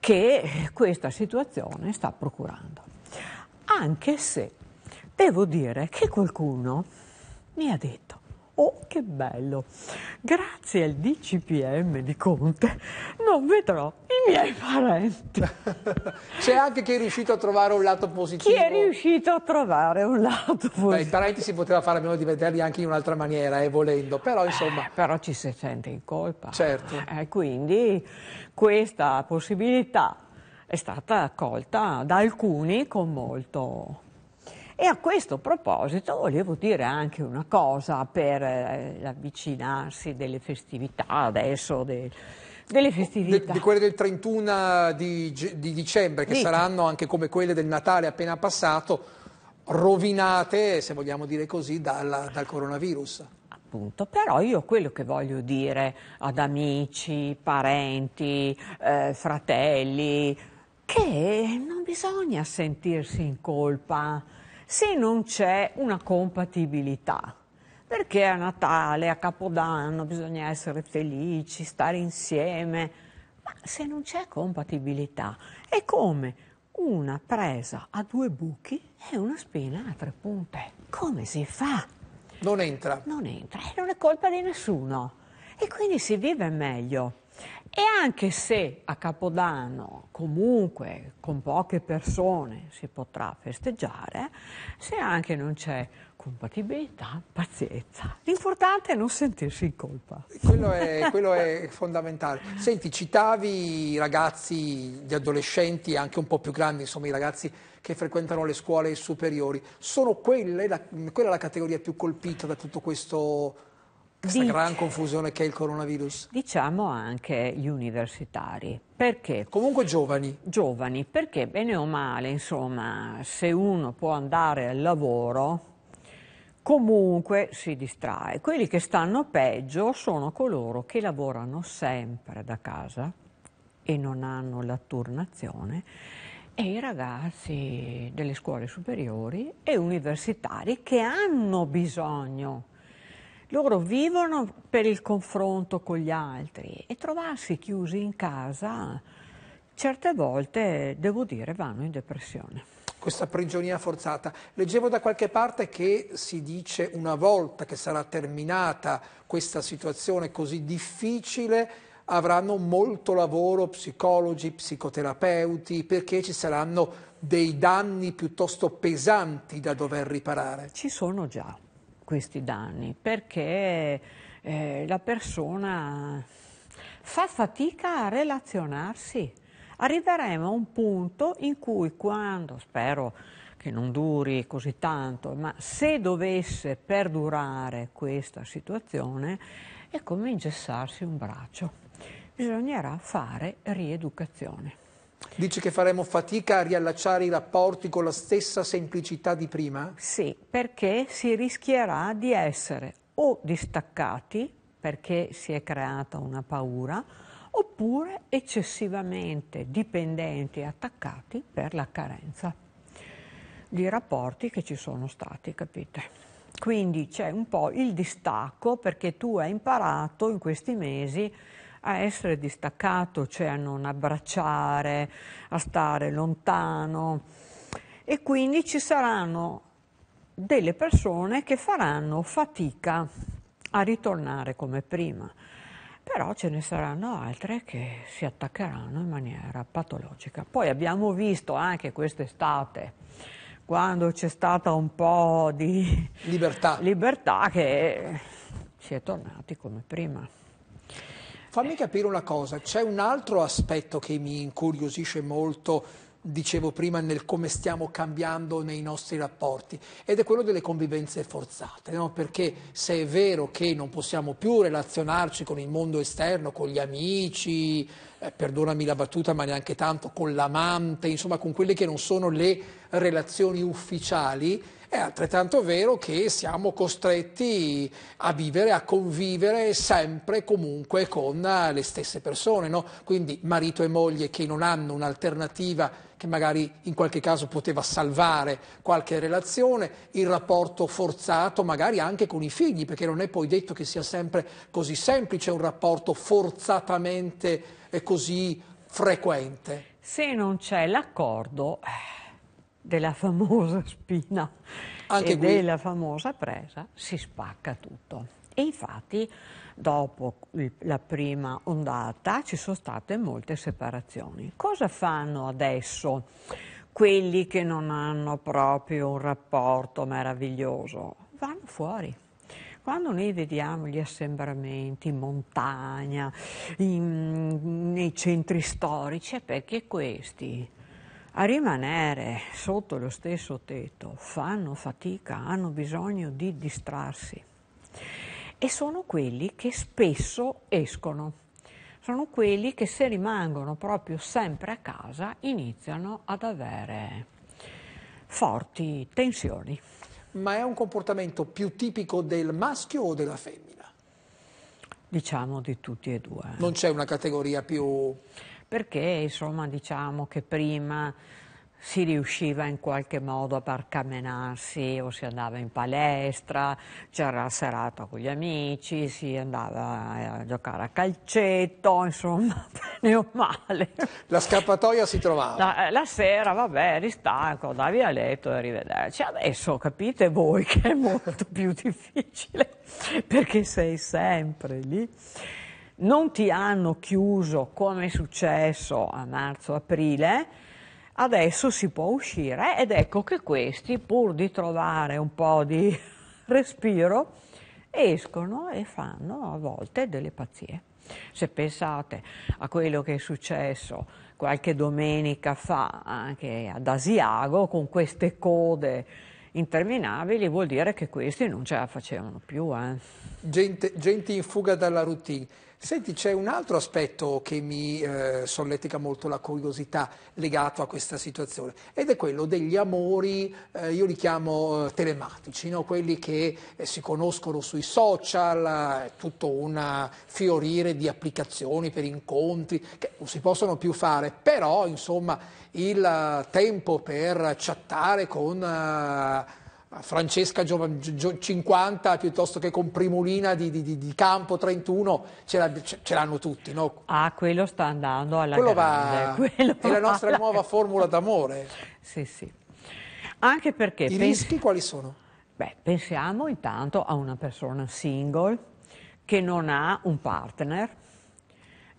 che questa situazione sta procurando. Anche se devo dire che qualcuno mi ha detto Oh, che bello! Grazie al DCPM di Conte non vedrò i miei parenti. [LAUGHS] C'è anche chi è riuscito a trovare un lato positivo. Chi è riuscito a trovare un lato positivo? Beh, I parenti si poteva fare a meno di vederli anche in un'altra maniera, eh, volendo, però eh, insomma... Eh, però ci si sente in colpa. Certo. Eh, quindi questa possibilità è stata accolta da alcuni con molto e a questo proposito volevo dire anche una cosa per eh, l'avvicinarsi delle festività adesso. De, delle festività. Di, di quelle del 31 di, di dicembre, che Dica. saranno anche come quelle del Natale appena passato, rovinate, se vogliamo dire così, dal, dal coronavirus. Appunto, però io quello che voglio dire ad amici, parenti, eh, fratelli, che non bisogna sentirsi in colpa se non c'è una compatibilità. Perché a Natale, a Capodanno bisogna essere felici, stare insieme, ma se non c'è compatibilità è come una presa a due buchi e una spina a tre punte. Come si fa? Non entra. Non entra e non è colpa di nessuno. E quindi si vive meglio. E anche se a Capodanno comunque con poche persone si potrà festeggiare, se anche non c'è compatibilità, pazienza. L'importante è non sentirsi in colpa. Quello è, quello è fondamentale. Senti, citavi i ragazzi, gli adolescenti, anche un po' più grandi, insomma i ragazzi che frequentano le scuole superiori. Sono quelle, la, quella la categoria più colpita da tutto questo questa dice, gran confusione che è il coronavirus. Diciamo anche gli universitari. Perché? Comunque giovani. Giovani, perché bene o male, insomma, se uno può andare al lavoro, comunque si distrae. Quelli che stanno peggio sono coloro che lavorano sempre da casa e non hanno la turnazione e i ragazzi delle scuole superiori e universitari che hanno bisogno loro vivono per il confronto con gli altri e trovarsi chiusi in casa certe volte, devo dire, vanno in depressione. Questa prigionia forzata. Leggevo da qualche parte che si dice una volta che sarà terminata questa situazione così difficile avranno molto lavoro psicologi, psicoterapeuti, perché ci saranno dei danni piuttosto pesanti da dover riparare. Ci sono già questi danni perché eh, la persona fa fatica a relazionarsi. Arriveremo a un punto in cui quando, spero che non duri così tanto, ma se dovesse perdurare questa situazione, è come ingessarsi un braccio. Bisognerà fare rieducazione. Dici che faremo fatica a riallacciare i rapporti con la stessa semplicità di prima? Sì, perché si rischierà di essere o distaccati perché si è creata una paura oppure eccessivamente dipendenti e attaccati per la carenza di rapporti che ci sono stati, capite? Quindi c'è un po' il distacco perché tu hai imparato in questi mesi a essere distaccato, cioè a non abbracciare, a stare lontano. E quindi ci saranno delle persone che faranno fatica a ritornare come prima, però ce ne saranno altre che si attaccheranno in maniera patologica. Poi abbiamo visto anche quest'estate quando c'è stata un po' di libertà, libertà che si è tornati come prima. Fammi capire una cosa, c'è un altro aspetto che mi incuriosisce molto, dicevo prima, nel come stiamo cambiando nei nostri rapporti, ed è quello delle convivenze forzate, no? perché se è vero che non possiamo più relazionarci con il mondo esterno, con gli amici, eh, perdonami la battuta, ma neanche tanto, con l'amante, insomma con quelle che non sono le relazioni ufficiali, è altrettanto vero che siamo costretti a vivere, a convivere sempre e comunque con eh, le stesse persone, no? quindi marito e moglie che non hanno un'alternativa che magari in qualche caso poteva salvare qualche relazione, il rapporto forzato magari anche con i figli, perché non è poi detto che sia sempre così semplice un rapporto forzatamente eh, così frequente. Se non c'è l'accordo... Eh, della famosa spina Anche e qui. della famosa presa si spacca tutto. E infatti dopo la prima ondata ci sono state molte separazioni. Cosa fanno adesso quelli che non hanno proprio un rapporto meraviglioso? Vanno fuori. Quando noi vediamo gli assembramenti in montagna, in, nei centri storici, è perché questi a rimanere sotto lo stesso tetto, fanno fatica, hanno bisogno di distrarsi. E sono quelli che spesso escono, sono quelli che se rimangono proprio sempre a casa iniziano ad avere forti tensioni. Ma è un comportamento più tipico del maschio o della femmina? Diciamo di tutti e due. Non c'è una categoria più perché insomma diciamo che prima si riusciva in qualche modo a parcamenarsi o si andava in palestra, c'era la serata con gli amici, si andava a giocare a calcetto, insomma, [LAUGHS] bene o male. La scappatoia si trovava. La, eh, la sera, vabbè, eri stanco, andavi a letto e arrivederci. Adesso capite voi [LAUGHS] che è molto più difficile perché sei sempre lì non ti hanno chiuso come è successo a marzo-aprile, adesso si può uscire ed ecco che questi, pur di trovare un po' di [LAUGHS] respiro, escono e fanno a volte delle pazzie. Se pensate a quello che è successo qualche domenica fa anche ad Asiago con queste code interminabili, vuol dire che questi non ce la facevano più. Eh. Gente, gente in fuga dalla routine. Senti, c'è un altro aspetto che mi eh, solletica molto la curiosità legato a questa situazione ed è quello degli amori, eh, io li chiamo eh, telematici, no? quelli che eh, si conoscono sui social, tutto un fiorire di applicazioni per incontri che non si possono più fare, però insomma il eh, tempo per chattare con eh, Ah, Francesca 50 piuttosto che con Primulina di, di, di Campo 31 ce, la, ce l'hanno tutti. No? Ah, quello sta andando alla quello grande. [LAUGHS] Va, quello è la nostra alla... nuova formula d'amore. Sì, sì. Anche perché... I pensi... rischi quali sono? Beh, pensiamo intanto a una persona single che non ha un partner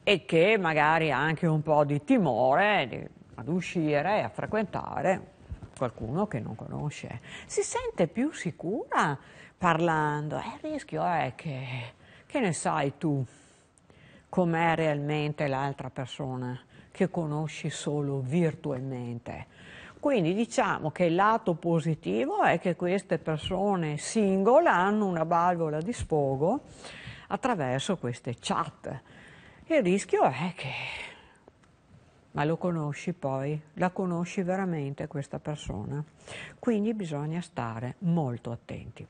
e che magari ha anche un po' di timore ad uscire e a frequentare qualcuno che non conosce. Si sente più sicura parlando. Eh, il rischio è che, che ne sai tu com'è realmente l'altra persona che conosci solo virtualmente. Quindi diciamo che il lato positivo è che queste persone singole hanno una valvola di sfogo attraverso queste chat. Il rischio è che ma lo conosci poi, la conosci veramente questa persona. Quindi bisogna stare molto attenti.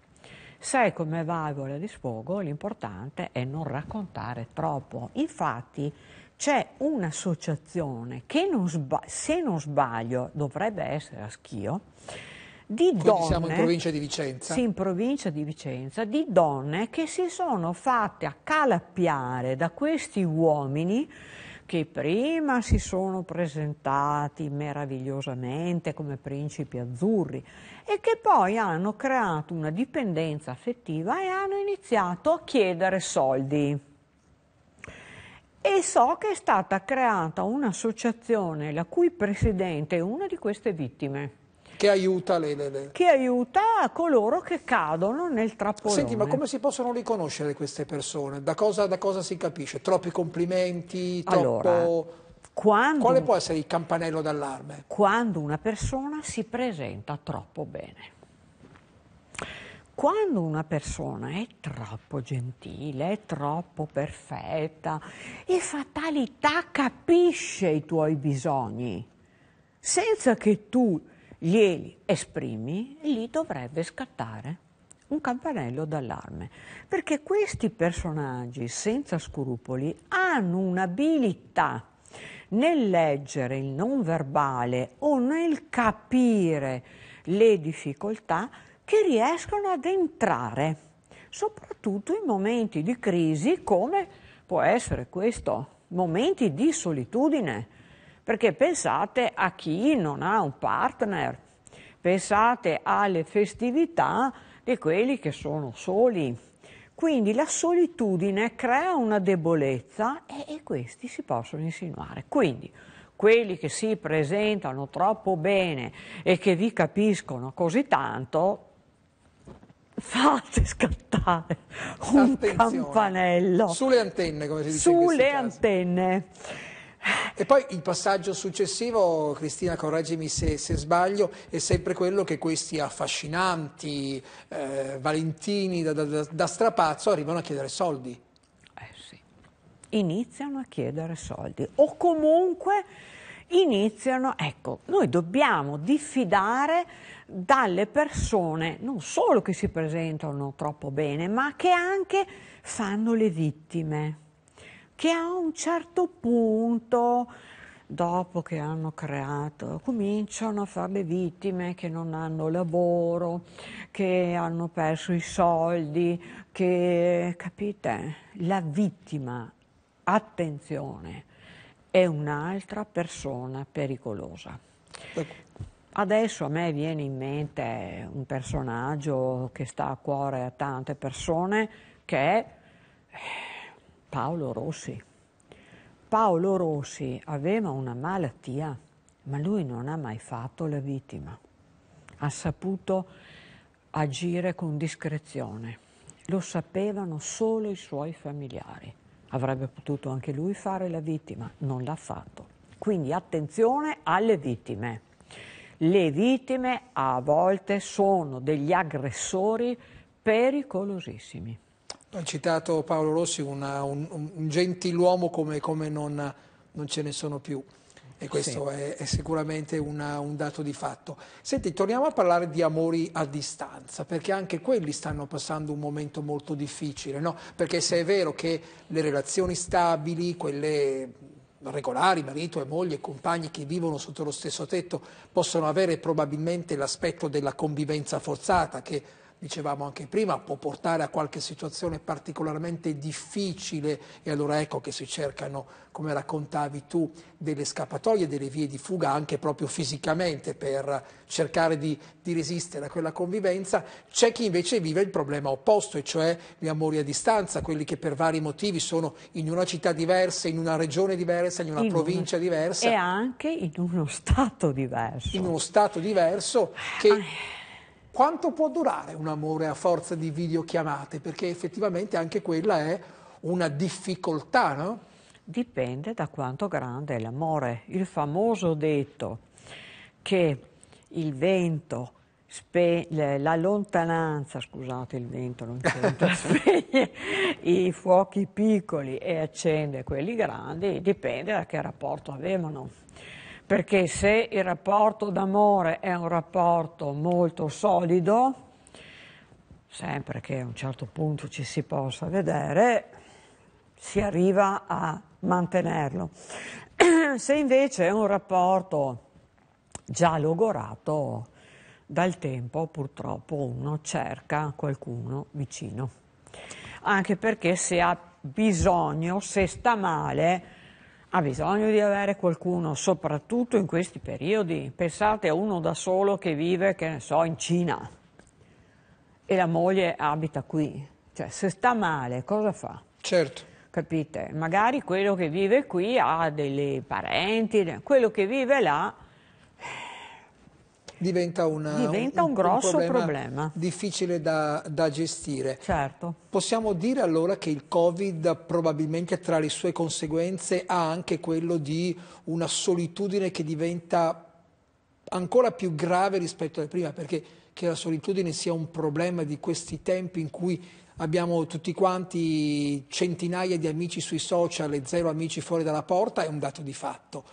Sai come valvola di sfogo, l'importante è non raccontare troppo. Infatti c'è un'associazione che non sba- se non sbaglio dovrebbe essere a Schio, di Quindi donne, siamo in provincia di Vicenza. Sì, in provincia di Vicenza, di donne che si sono fatte accalappiare da questi uomini che prima si sono presentati meravigliosamente come principi azzurri e che poi hanno creato una dipendenza affettiva e hanno iniziato a chiedere soldi. E so che è stata creata un'associazione la cui presidente è una di queste vittime. Che aiuta le, le, le... Che aiuta coloro che cadono nel trappolone. Senti, ma come si possono riconoscere queste persone? Da cosa, da cosa si capisce? Troppi complimenti? Allora, troppo... quando, Quale può essere il campanello d'allarme? Quando una persona si presenta troppo bene. Quando una persona è troppo gentile, è troppo perfetta e fatalità capisce i tuoi bisogni, senza che tu glieli esprimi, lì dovrebbe scattare un campanello d'allarme, perché questi personaggi senza scrupoli hanno un'abilità nel leggere il non verbale o nel capire le difficoltà che riescono ad entrare, soprattutto in momenti di crisi come può essere questo, momenti di solitudine, perché pensate a chi non ha un partner, pensate alle festività di quelli che sono soli. Quindi la solitudine crea una debolezza e, e questi si possono insinuare. Quindi, quelli che si presentano troppo bene e che vi capiscono così tanto, fate scattare un Attenzione. campanello. Sulle antenne, come si dice. Sulle antenne. Casi. E poi il passaggio successivo, Cristina, correggimi se, se sbaglio, è sempre quello che questi affascinanti eh, Valentini da, da, da, strapazzo arrivano a chiedere soldi. Eh sì, iniziano a chiedere soldi o comunque iniziano, ecco, noi dobbiamo diffidare dalle persone non solo che si presentano troppo bene, ma che anche fanno le vittime che a un certo punto, dopo che hanno creato, cominciano a fare le vittime che non hanno lavoro, che hanno perso i soldi, che capite? La vittima, attenzione, è un'altra persona pericolosa. Adesso a me viene in mente un personaggio che sta a cuore a tante persone che è Paolo Rossi. Paolo Rossi aveva una malattia, ma lui non ha mai fatto la vittima. Ha saputo agire con discrezione. Lo sapevano solo i suoi familiari. Avrebbe potuto anche lui fare la vittima, non l'ha fatto. Quindi attenzione alle vittime. Le vittime a volte sono degli aggressori pericolosissimi. Ha citato Paolo Rossi, una, un, un, gentiluomo come, come non, non, ce ne sono più. E questo sì. è, è, sicuramente una, un dato di fatto. Senti, torniamo a parlare di amori a distanza, perché anche quelli stanno passando un momento molto difficile, no? Perché se è vero che le relazioni stabili, quelle regolari, marito e moglie e compagni che vivono sotto lo stesso tetto, possono avere probabilmente l'aspetto della convivenza forzata, che dicevamo anche prima, può portare a qualche situazione particolarmente difficile e allora ecco che si cercano, come raccontavi tu, delle scappatoie, delle vie di fuga anche proprio fisicamente per cercare di, di resistere a quella convivenza. C'è chi invece vive il problema opposto, e cioè gli amori a distanza, quelli che per vari motivi sono in una città diversa, in una regione diversa, in una in provincia un... diversa. E anche in uno stato diverso. In uno stato diverso che... Ah quanto può durare un amore a forza di videochiamate? Perché effettivamente anche quella è una difficoltà, no? Dipende da quanto grande è l'amore. Il famoso detto che il vento la lontananza, scusate il vento non c'entra, [LAUGHS] spegne i fuochi piccoli e accende quelli grandi, dipende da che rapporto avevano perché se il rapporto d'amore è un rapporto molto solido, sempre che a un certo punto ci si possa vedere, si arriva a mantenerlo. [CLEARS THROAT] se invece è un rapporto già logorato, dal tempo purtroppo uno cerca qualcuno vicino, anche perché se ha bisogno, se sta male, ha bisogno di avere qualcuno, soprattutto in questi periodi. Pensate a uno da solo che vive, che ne so, in Cina e la moglie abita qui. Cioè, se sta male, cosa fa? Certo. Capite? Magari quello che vive qui ha dei parenti, quello che vive là diventa, una, diventa un, un, grosso un problema, problema, difficile da, da gestire. Certo. Possiamo dire allora che il Covid probabilmente tra le sue conseguenze ha anche quello di una solitudine che diventa ancora più grave rispetto al prima, perché che la solitudine sia un problema di questi tempi in cui abbiamo tutti quanti centinaia di amici sui social e zero amici fuori dalla porta è un dato di fatto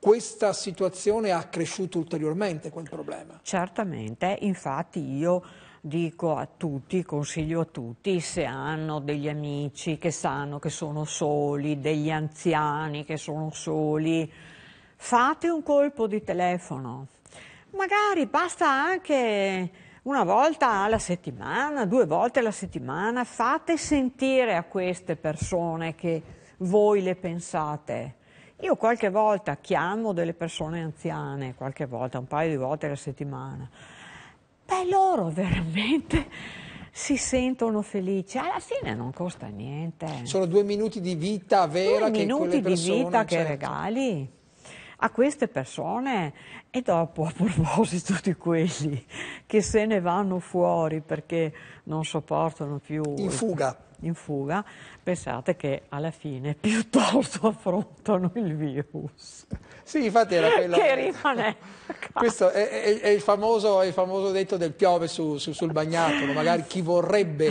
questa situazione ha accresciuto ulteriormente quel problema. Certamente, infatti io dico a tutti, consiglio a tutti, se hanno degli amici che sanno che sono soli, degli anziani che sono soli, fate un colpo di telefono. Magari basta anche una volta alla settimana, due volte alla settimana, fate sentire a queste persone che voi le pensate io qualche volta chiamo delle persone anziane, qualche volta, un paio di volte alla settimana. Beh, loro veramente [LAUGHS] si sentono felici. Alla fine non costa niente. Sono due minuti di vita vera due che minuti di vita che certo. regali a queste persone e dopo a proposito [LAUGHS] di quelli che se ne vanno fuori perché non sopportano più in fuga in fuga, pensate che alla fine [LAUGHS] piuttosto affrontano il virus. Sì, infatti era quello... che rimane. Questo è, è, è, il famoso, è, il famoso, detto del piove su, su, sul bagnato, magari chi vorrebbe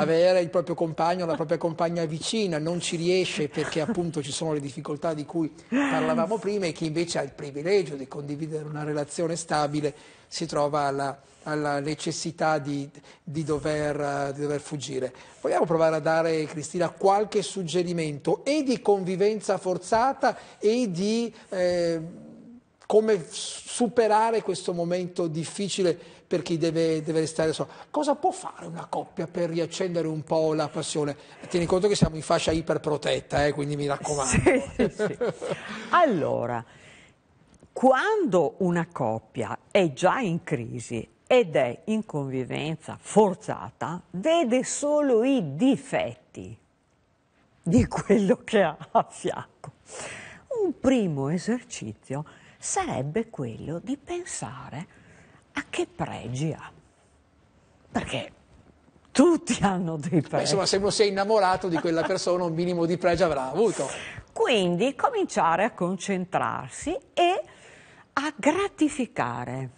avere il proprio compagno, la propria compagna vicina, non ci riesce perché appunto ci sono le difficoltà di cui parlavamo prima e chi invece ha il privilegio di condividere una relazione stabile si trova alla, alla necessità di, di, dover, di dover fuggire. Vogliamo provare a dare, Cristina, qualche suggerimento e di convivenza forzata e di... Eh, come superare questo momento difficile per chi deve, deve, restare solo. Cosa può fare una coppia per riaccendere un po' la passione? Tieni conto che siamo in fascia iperprotetta, eh, quindi mi raccomando. Sì, sì, sì. allora, quando una coppia è già in crisi ed è in convivenza forzata, vede solo i difetti di quello che ha a fianco. Un primo esercizio sarebbe quello di pensare a che pregi ha. Perché tutti [LAUGHS] hanno dei pregi. Beh, insomma, se uno si è innamorato di quella persona, un minimo di pregio avrà avuto. Quindi cominciare a concentrarsi e a gratificare,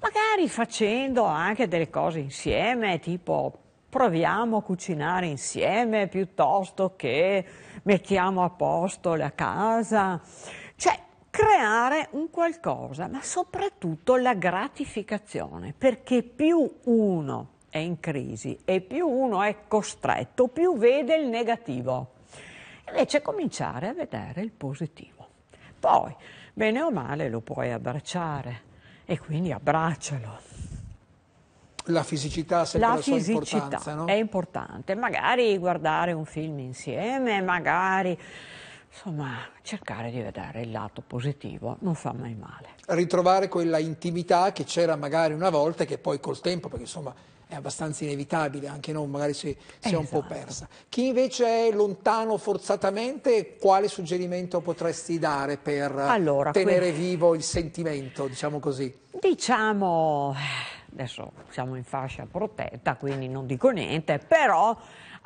magari facendo anche delle cose insieme, tipo proviamo a cucinare insieme piuttosto che mettiamo a posto la casa. Cioè, creare un qualcosa, ma soprattutto la gratificazione, perché più uno è in crisi e più uno è costretto, più vede il negativo. Invece cominciare a vedere il positivo. Poi, bene o male, lo puoi abbracciare e quindi abbraccialo. La fisicità ha sempre la, la fisicità no? è importante, magari guardare un film insieme, magari Insomma, cercare di vedere il lato positivo non fa mai male. Ritrovare quella intimità che c'era magari una volta e che poi col tempo, perché insomma è abbastanza inevitabile, anche non magari si, si esatto. è un po' esatto. persa. Chi invece è lontano forzatamente, quale suggerimento potresti dare per allora, tenere que... vivo il sentimento, diciamo così? Diciamo, eh, adesso siamo in fascia protetta, quindi non dico niente, però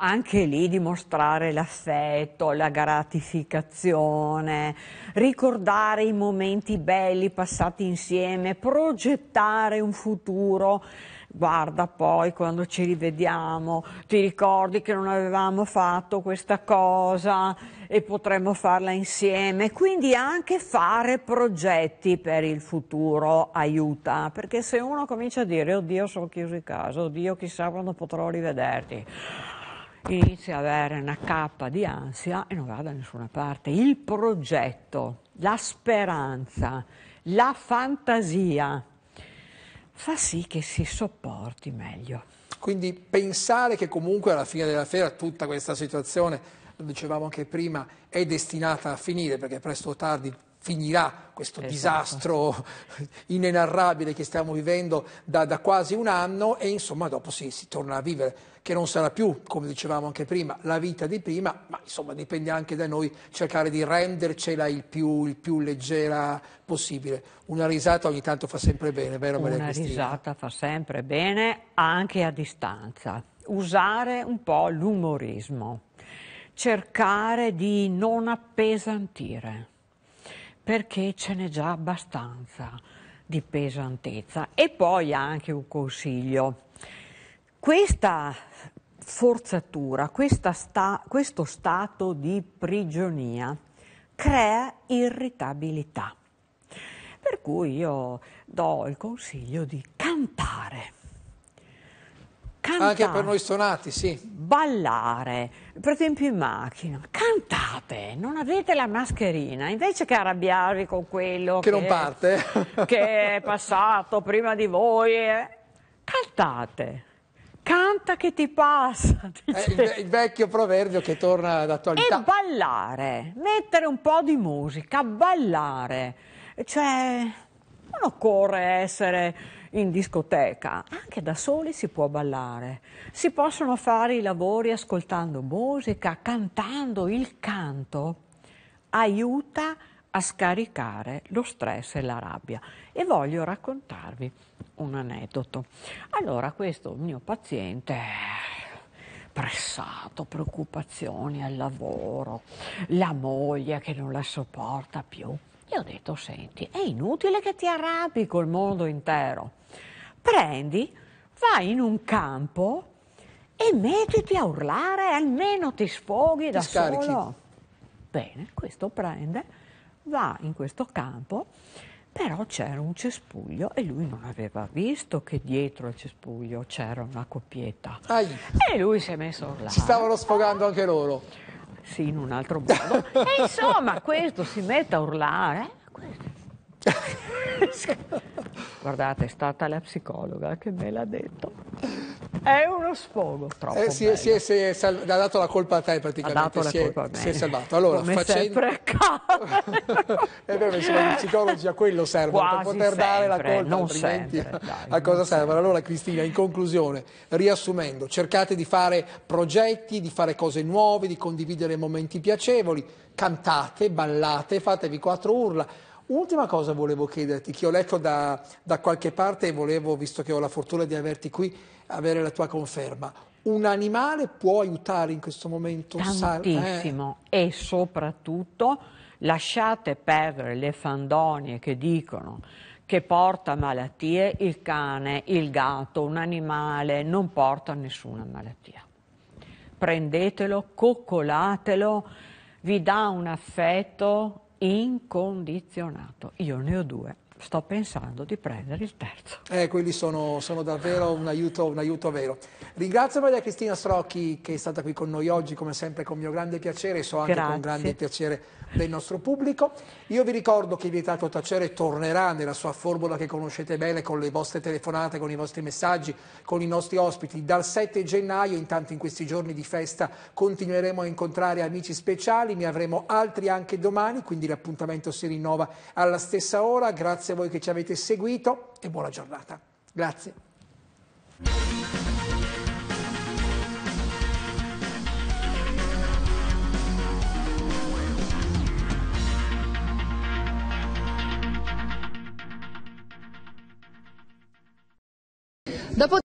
anche lì dimostrare l'affetto, la gratificazione, ricordare i momenti belli passati insieme, progettare un futuro guarda poi quando ci rivediamo, ti ricordi che non avevamo fatto questa cosa e potremmo farla insieme. Quindi anche fare progetti per il futuro aiuta, perché se uno comincia a dire oddio sono chiuso in casa, oddio chissà quando potrò rivederti inizia ad avere una cappa di ansia e non va da nessuna parte. Il progetto, la speranza, la fantasia fa sì che si sopporti meglio. Quindi pensare che comunque alla fine della fiera tutta questa situazione, lo dicevamo anche prima, è destinata a finire perché presto o tardi finirà questo esatto. disastro [LAUGHS] inenarrabile che stiamo vivendo da, da, quasi un anno e insomma dopo si, si torna a vivere, che non sarà più, come dicevamo anche prima, la vita di prima, ma insomma dipende anche da noi cercare di rendercela il più, il più leggera possibile. Una risata ogni tanto fa sempre bene, vero Maria Una Cristina? risata fa sempre bene anche a distanza. Usare un po' l'umorismo, cercare di non appesantire perché ce n'è già abbastanza di pesantezza. E poi anche un consiglio. Questa forzatura, sta, questo stato di prigionia crea irritabilità. Per cui io do il consiglio di cantare. Cantare. Anche per noi stonati, sì. Ballare, per esempio in macchina, cantate, non avete la mascherina, invece che arrabbiarvi con quello che, che non parte, [LAUGHS] che è passato prima di voi, eh. cantate. Canta che ti passa. [LAUGHS] Dice. È eh, il, vecchio proverbio che torna ad attualità. E ballare, mettere un po' di musica, ballare. Cioè, non occorre essere in discoteca, anche da soli si può ballare. Si possono fare i lavori ascoltando musica, cantando il canto. Aiuta a scaricare lo stress e la rabbia. E voglio raccontarvi un aneddoto. Allora, questo mio paziente pressato, preoccupazioni al lavoro, la moglie che non la sopporta più. Gli ho detto, senti, è inutile che ti arrabbi col mondo intero. Prendi, vai in un campo e mettiti a urlare, almeno ti sfoghi ti da scarichi. solo. Bene, questo prende, va in questo campo, però c'era un cespuglio e lui non aveva visto che dietro al cespuglio c'era una coppietta. Ai. E lui si è messo a urlare. Si stavano sfogando anche loro sì, in un altro modo. [LAUGHS] e insomma, questo si mette a urlare. Eh, [LAUGHS] Guardate, è stata la psicologa che me l'ha detto. È uno sfogo. Troppo eh, si, è, si, è, si è sal- ha dato la colpa a te praticamente. Ha dato la si colpa a me. Si è salvato. Allora, Come facendo... [LAUGHS] è vero, insomma, gli psicologi a quello servono, Quasi per poter sempre, dare la colpa, non altrimenti sempre, dai, a cosa servono? Allora Cristina, in conclusione, riassumendo, cercate di fare progetti, di fare cose nuove, di condividere momenti piacevoli, cantate, ballate, fatevi quattro urla. Ultima cosa volevo chiederti, che ho letto da, da qualche parte e volevo, visto che ho la fortuna di averti qui, avere la tua conferma. Un animale può aiutare in questo momento? Tantissimo eh? e soprattutto lasciate perdere le fandonie che dicono che porta malattie, il cane, il gatto, un animale non porta nessuna malattia. Prendetelo, coccolatelo, vi dà un affetto incondizionato. Io ne ho due sto pensando di prendere il terzo. Eh, quelli sono, sono davvero un aiuto, un aiuto, vero. Ringrazio Maria Cristina Strocchi che è stata qui con noi oggi, come sempre con mio grande piacere e so anche Grazie. con grande piacere del nostro pubblico. Io vi ricordo che Vietato Tacere tornerà nella sua formula che conoscete bene con le vostre telefonate, con i vostri messaggi, con i nostri ospiti. Dal 7 gennaio, intanto in questi giorni di festa, continueremo a incontrare amici speciali, ne avremo altri anche domani, quindi l'appuntamento si rinnova alla stessa ora. Grazie grazie a voi che ci avete seguito e buona giornata. Grazie. Dopo